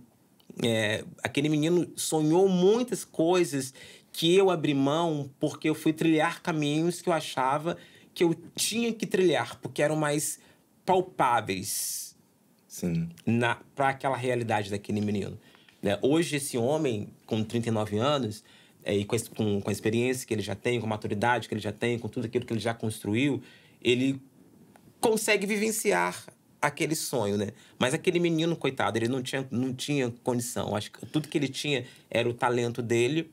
É, aquele menino sonhou muitas coisas que eu abri mão porque eu fui trilhar caminhos que eu achava que eu tinha que trilhar, porque eram mais palpáveis para aquela realidade daquele menino. Né? Hoje, esse homem, com 39 anos, é, e com, com, com a experiência que ele já tem, com a maturidade que ele já tem, com tudo aquilo que ele já construiu, ele consegue vivenciar aquele sonho, né? Mas aquele menino, coitado, ele não tinha, não tinha condição. Acho que tudo que ele tinha era o talento dele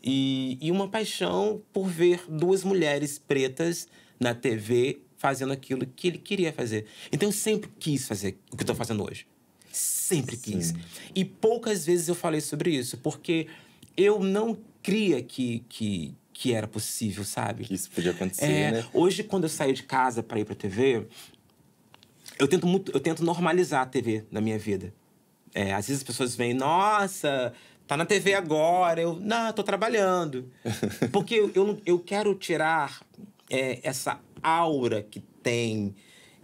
e, e uma paixão por ver duas mulheres pretas na TV fazendo aquilo que ele queria fazer. Então, eu sempre quis fazer o que estou fazendo hoje. Sempre quis. E poucas vezes eu falei sobre isso, porque eu não cria que, que, que era possível, sabe? Que isso podia acontecer, é, né? Hoje, quando eu saio de casa para ir para a TV, eu tento muito, eu tento normalizar a TV na minha vida. É, às vezes as pessoas vêm, nossa, tá na TV agora. Eu, não, tô trabalhando. Porque eu, eu, eu quero tirar é, essa aura que tem,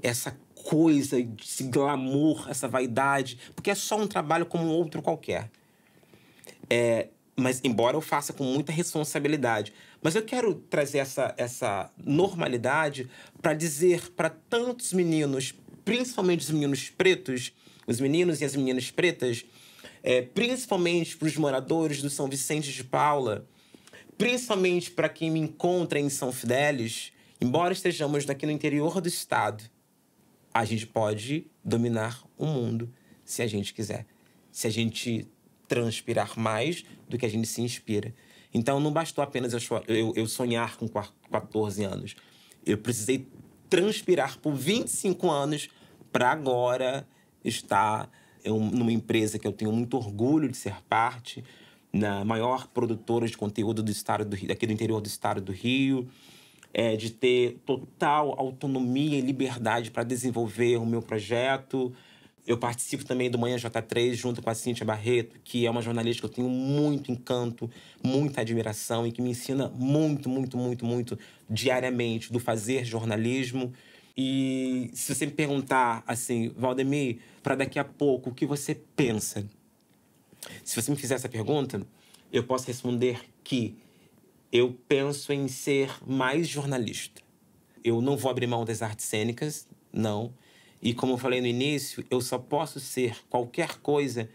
essa coisa, esse glamour, essa vaidade, porque é só um trabalho como outro qualquer. É, mas embora eu faça com muita responsabilidade, mas eu quero trazer essa, essa normalidade para dizer para tantos meninos, principalmente os meninos pretos, os meninos e as meninas pretas, é, principalmente para os moradores do São Vicente de Paula, principalmente para quem me encontra em São Fidélis, embora estejamos aqui no interior do estado, a gente pode dominar o mundo se a gente quiser. Se a gente transpirar mais do que a gente se inspira. Então não bastou apenas eu, sonhar com 14 anos. Eu precisei transpirar por 25 anos para agora estar numa empresa que eu tenho muito orgulho de ser parte, na maior produtora de conteúdo do estado do Rio, aqui do interior do estado do Rio, é, de ter total autonomia e liberdade para desenvolver o meu projeto. Eu participo também do Manhã J3 junto com a Cíntia Barreto, que é uma jornalista que eu tenho muito encanto, muita admiração e que me ensina muito, muito, muito, muito diariamente do fazer jornalismo e se você me perguntar assim, Valdemir, para daqui a pouco, o que você pensa? Se você me fizer essa pergunta, eu posso responder que eu penso em ser mais jornalista. Eu não vou abrir mão das artes cênicas, não. E como eu falei no início, eu só posso ser qualquer coisa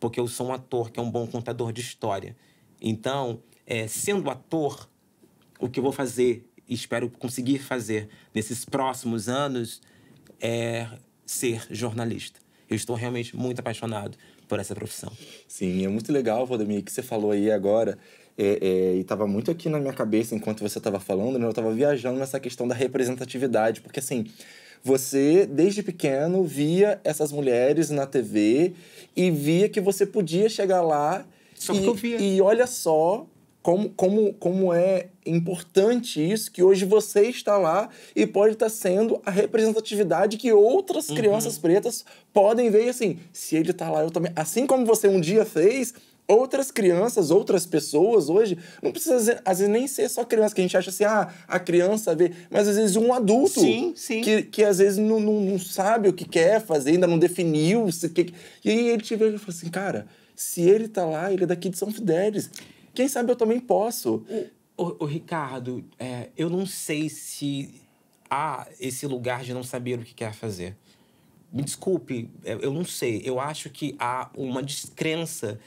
porque eu sou um ator que é um bom contador de história. Então, é, sendo ator, o que eu vou fazer espero conseguir fazer nesses próximos anos é ser jornalista. Eu estou realmente muito apaixonado por essa profissão. Sim, é muito legal, Valdemir, que você falou aí agora. É, é, e estava muito aqui na minha cabeça enquanto você estava falando, né? eu estava viajando nessa questão da representatividade, porque assim, você desde pequeno via essas mulheres na TV e via que você podia chegar lá só e, e olha só como, como, como é importante isso, que hoje você está lá e pode estar sendo a representatividade que outras uhum. crianças pretas podem ver. E assim, se ele está lá, eu também. Assim como você um dia fez, outras crianças, outras pessoas hoje, não precisa às vezes nem ser só criança, que a gente acha assim, ah, a criança vê, mas às vezes um adulto sim, sim. Que, que às vezes não, não, não, sabe o que quer fazer, ainda não definiu. Se, que, e aí ele te vê e fala assim, cara, se ele tá lá, ele é daqui de São Fidélis. Quem sabe eu também posso. O, o, o Ricardo, é, eu não sei se há esse lugar de não saber o que quer fazer. Me desculpe, é, eu não sei. Eu acho que há uma descrença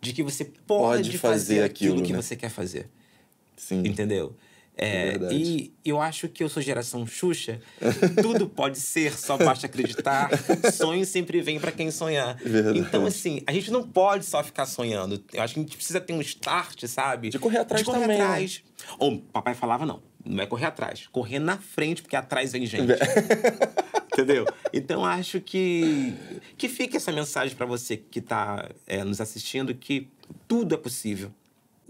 de que você pode, pode fazer, fazer, aquilo, aquilo que né? você quer fazer. Sim. Entendeu? É, é e eu acho que eu sou geração Xuxa. Tudo pode ser, só basta acreditar. Sonho sempre vem para quem sonhar. Verdade. Então, assim, a gente não pode só ficar sonhando. Eu acho que a gente precisa ter um start, sabe? De correr atrás De correr também. Né? Atrás. Ou papai falava, não. Não é correr atrás. Correr na frente, porque atrás vem gente. Entendeu? Então, acho que... Que fique essa mensagem para você que tá é, nos assistindo, que tudo é possível.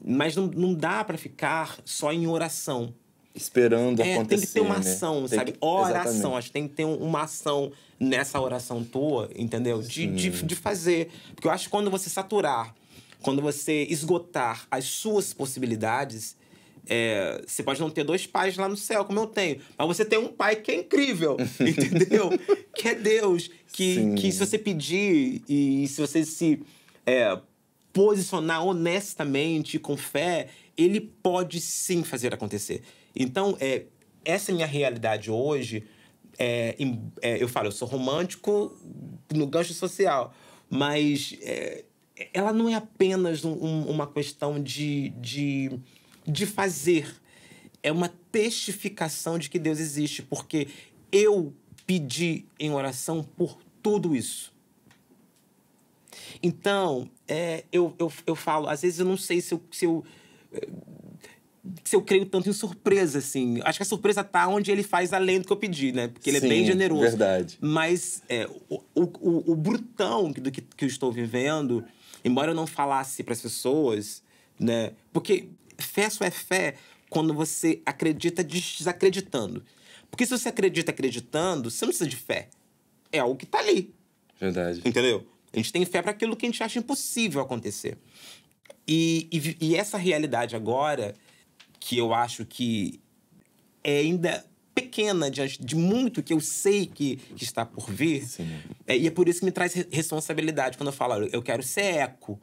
Mas não, não dá para ficar só em oração. Esperando é, acontecer. Tem que ter uma né? ação, né? sabe? Que... Oração. Exatamente. Acho que tem que ter uma ação nessa oração tua, entendeu? De, de, de fazer. Porque eu acho que quando você saturar, quando você esgotar as suas possibilidades, é, você pode não ter dois pais lá no céu, como eu tenho, mas você tem um pai que é incrível, entendeu? que é Deus, que, que se você pedir e se você se é, posicionar honestamente, com fé, ele pode sim fazer acontecer. Então, é, essa é minha realidade hoje. É, é, eu falo, eu sou romântico no gancho social, mas é, ela não é apenas um, um, uma questão de, de, de fazer. É uma testificação de que Deus existe, porque eu pedi em oração por tudo isso. Então, é, eu, eu, eu falo, às vezes eu não sei se eu, se eu se eu creio tanto em surpresa, assim. Acho que a surpresa tá onde ele faz além do que eu pedi, né? Porque ele Sim, é bem generoso. verdade. Mas é, o, o, o, brutão do que, que eu estou vivendo, embora eu não falasse para as pessoas, né? Porque fé só é fé quando você acredita desacreditando. Porque se você acredita acreditando, você não precisa de fé. É algo que tá ali. Verdade. Entendeu? A gente tem fé para aquilo que a gente acha impossível acontecer. E, e, e, essa realidade agora, que eu acho que é ainda pequena diante de muito que eu sei que, que está por vir, é, e é por isso que me traz responsabilidade quando eu falo, eu quero ser eco,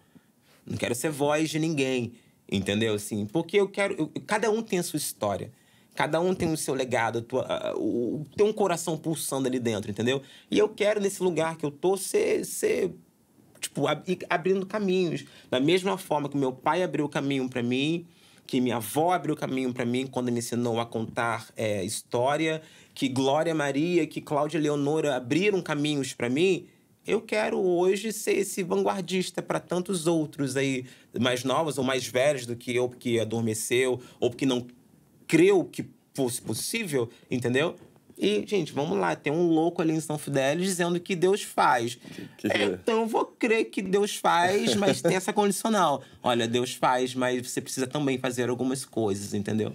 não quero ser voz de ninguém, entendeu? Assim, porque eu quero. Eu, cada um tem a sua história. Cada um tem o seu legado, tua, o, o, tem um coração pulsando ali dentro, entendeu? E eu quero, nesse lugar que eu tô, ser, ser tipo, ab, abrindo caminhos. Da mesma forma que meu pai abriu o caminho para mim, que minha avó abriu caminho para mim quando me ensinou a contar é, história, que Glória Maria, que Cláudia Leonora abriram caminhos para mim, eu quero hoje ser esse vanguardista para tantos outros aí mais novos ou mais velhos do que eu, porque adormeceu ou porque não creu que fosse possível, entendeu? E, gente, vamos lá, tem um louco ali em São Fidel dizendo que Deus faz. Que... É? Então eu vou crer que Deus faz, mas tem essa condicional. Olha, Deus faz, mas você precisa também fazer algumas coisas, entendeu?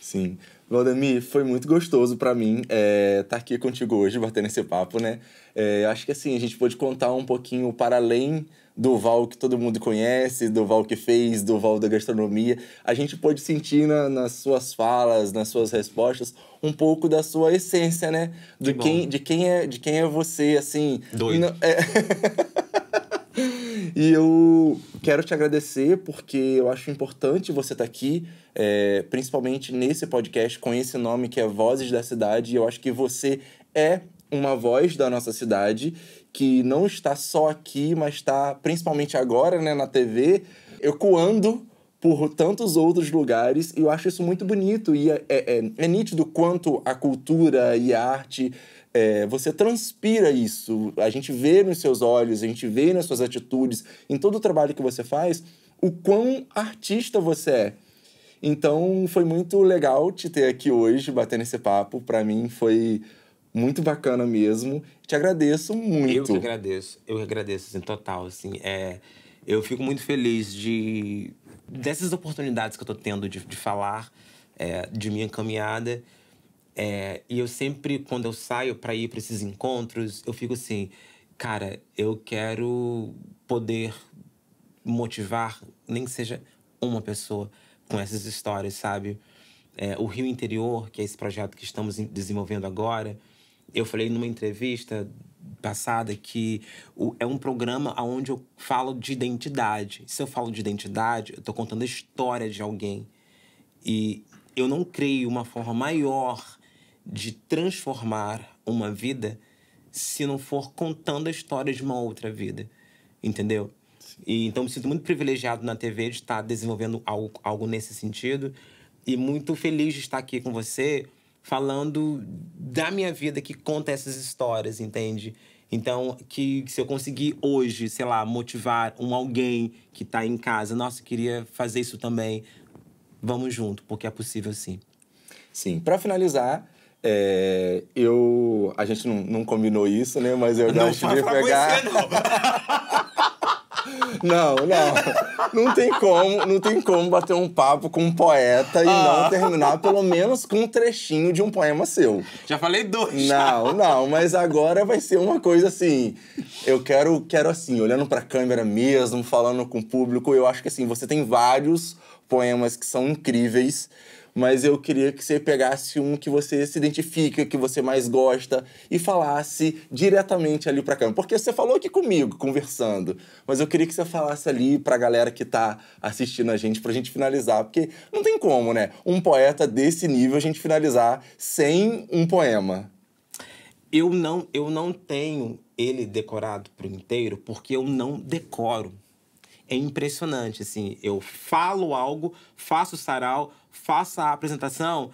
Sim. Valdemir, foi muito gostoso para mim estar é, tá aqui contigo hoje, batendo esse papo, né? É, acho que assim, a gente pode contar um pouquinho para além Duval que todo mundo conhece, Duval que fez, Duval da gastronomia. A gente pode sentir na, nas suas falas, nas suas respostas, um pouco da sua essência, né? De, que quem, de, quem, é, de quem é você, assim. Doido. é... e eu quero te agradecer porque eu acho importante você estar tá aqui, é, principalmente nesse podcast com esse nome que é Vozes da Cidade. E eu acho que você é uma voz da nossa cidade que não está só aqui, mas está principalmente agora, né, na TV, ecoando por tantos outros lugares e eu acho isso muito bonito e é, é, é, é nítido quanto a cultura e a arte é, você transpira isso a gente vê nos seus olhos a gente vê nas suas atitudes em todo o trabalho que você faz o quão artista você é então foi muito legal te ter aqui hoje batendo esse papo para mim foi muito bacana mesmo. Te agradeço muito. Eu que agradeço. Eu que agradeço, assim, total, assim. É, eu fico muito feliz de dessas oportunidades que eu tô tendo de, de falar, é, de minha caminhada. É, e eu sempre, quando eu saio para ir para esses encontros, eu fico assim, cara, eu quero poder motivar, nem que seja uma pessoa, com essas histórias, sabe? É, o Rio Interior, que é esse projeto que estamos desenvolvendo agora, eu falei numa entrevista passada que o, é um programa onde eu falo de identidade. Se eu falo de identidade, eu estou contando a história de alguém. E eu não creio uma forma maior de transformar uma vida se não for contando a história de uma outra vida. Entendeu? E, então, me sinto muito privilegiado na TV de estar desenvolvendo algo, algo nesse sentido e muito feliz de estar aqui com você falando da minha vida que conta essas histórias, entende? Então, que, se eu conseguir hoje, sei lá, motivar um alguém que está em casa, nossa, queria fazer isso também, vamos junto, porque é possível sim. Sim, para finalizar, é, eu. A gente não, não combinou isso, né? Mas eu não, já estive a pegar. Você, não. Não, não. Não tem como, não tem como bater um papo com um poeta e ah. não terminar pelo menos com um trechinho de um poema seu. Já falei dois. Não, não, mas agora vai ser uma coisa assim. Eu quero, quero assim, olhando para a câmera mesmo, falando com o público, eu acho que assim, você tem vários poemas que são incríveis mas eu queria que você pegasse um que você se identifica, que você mais gosta e falasse diretamente ali para câmera. Porque você falou aqui comigo, conversando, mas eu queria que você falasse ali para a galera que está assistindo a gente, para a gente finalizar, porque não tem como, né? Um poeta desse nível a gente finalizar sem um poema. Eu não, eu não tenho ele decorado por inteiro porque eu não decoro é impressionante, assim. Eu falo algo, faço sarau, faça a apresentação.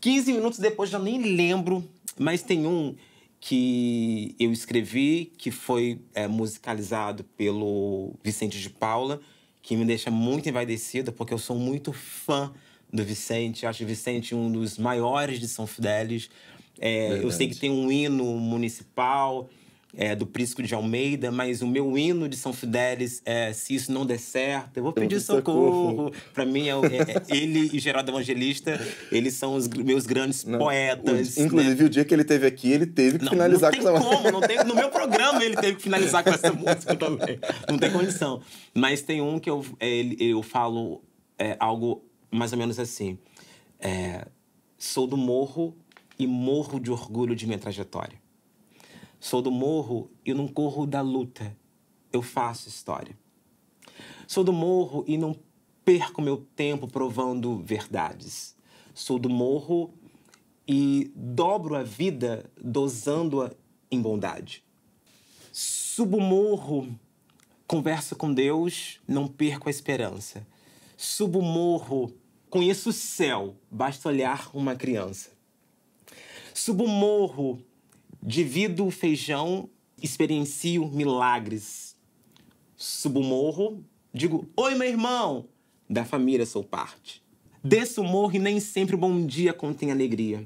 15 minutos depois, já nem lembro, mas tem um que eu escrevi, que foi é, musicalizado pelo Vicente de Paula, que me deixa muito envaidecida, porque eu sou muito fã do Vicente. Acho o Vicente um dos maiores de São Fidélis. É, eu sei que tem um hino municipal é, do Prisco de Almeida, mas o meu hino de São Fidélis é Se Isso Não Der Certo, eu vou então, pedir socorro. socorro. Para mim, é, é, é, ele e Geraldo Evangelista, eles são os meus grandes não, poetas. O, inclusive, né? o dia que ele teve aqui, ele teve que não, finalizar não com essa música. Não Tem, no meu programa, ele teve que finalizar com essa música também. Não tem condição. Mas tem um que eu, é, eu falo é, algo mais ou menos assim. Sou do morro e morro de orgulho de minha trajetória. Sou do morro e não corro da luta. Eu faço história. Sou do morro e não perco meu tempo provando verdades. Sou do morro e dobro a vida dosando-a em bondade. Subo o morro, converso com Deus, não perco a esperança. Subo o morro, conheço o céu, basta olhar uma criança. Subo o morro, Divido o feijão, experiencio milagres. Subo o morro, digo: Oi, meu irmão! Da família sou parte. Desço o morro e nem sempre o bom dia contém alegria.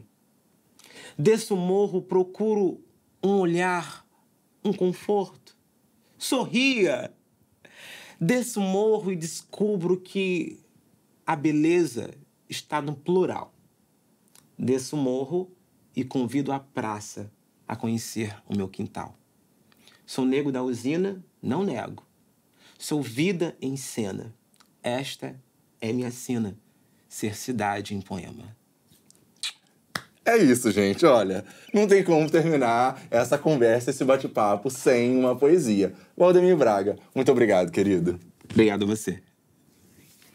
Desço o morro, procuro um olhar, um conforto. Sorria! Desço o morro e descubro que a beleza está no plural. Desço o morro e convido a praça a conhecer o meu quintal. Sou negro da usina, não nego. Sou vida em cena. Esta é minha sina, ser cidade em poema. É isso, gente. Olha, não tem como terminar essa conversa, esse bate-papo sem uma poesia. Valdemir Braga, muito obrigado, querido. Obrigado a você.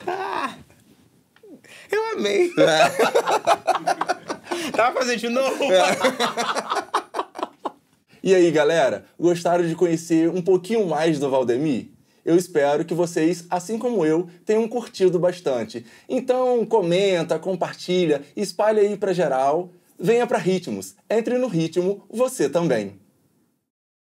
Ah, eu amei. É. Dá pra fazer de novo? É. E aí, galera, gostaram de conhecer um pouquinho mais do Valdemir? Eu espero que vocês, assim como eu, tenham curtido bastante. Então, comenta, compartilha, espalha aí para geral. Venha para Ritmos. Entre no ritmo você também.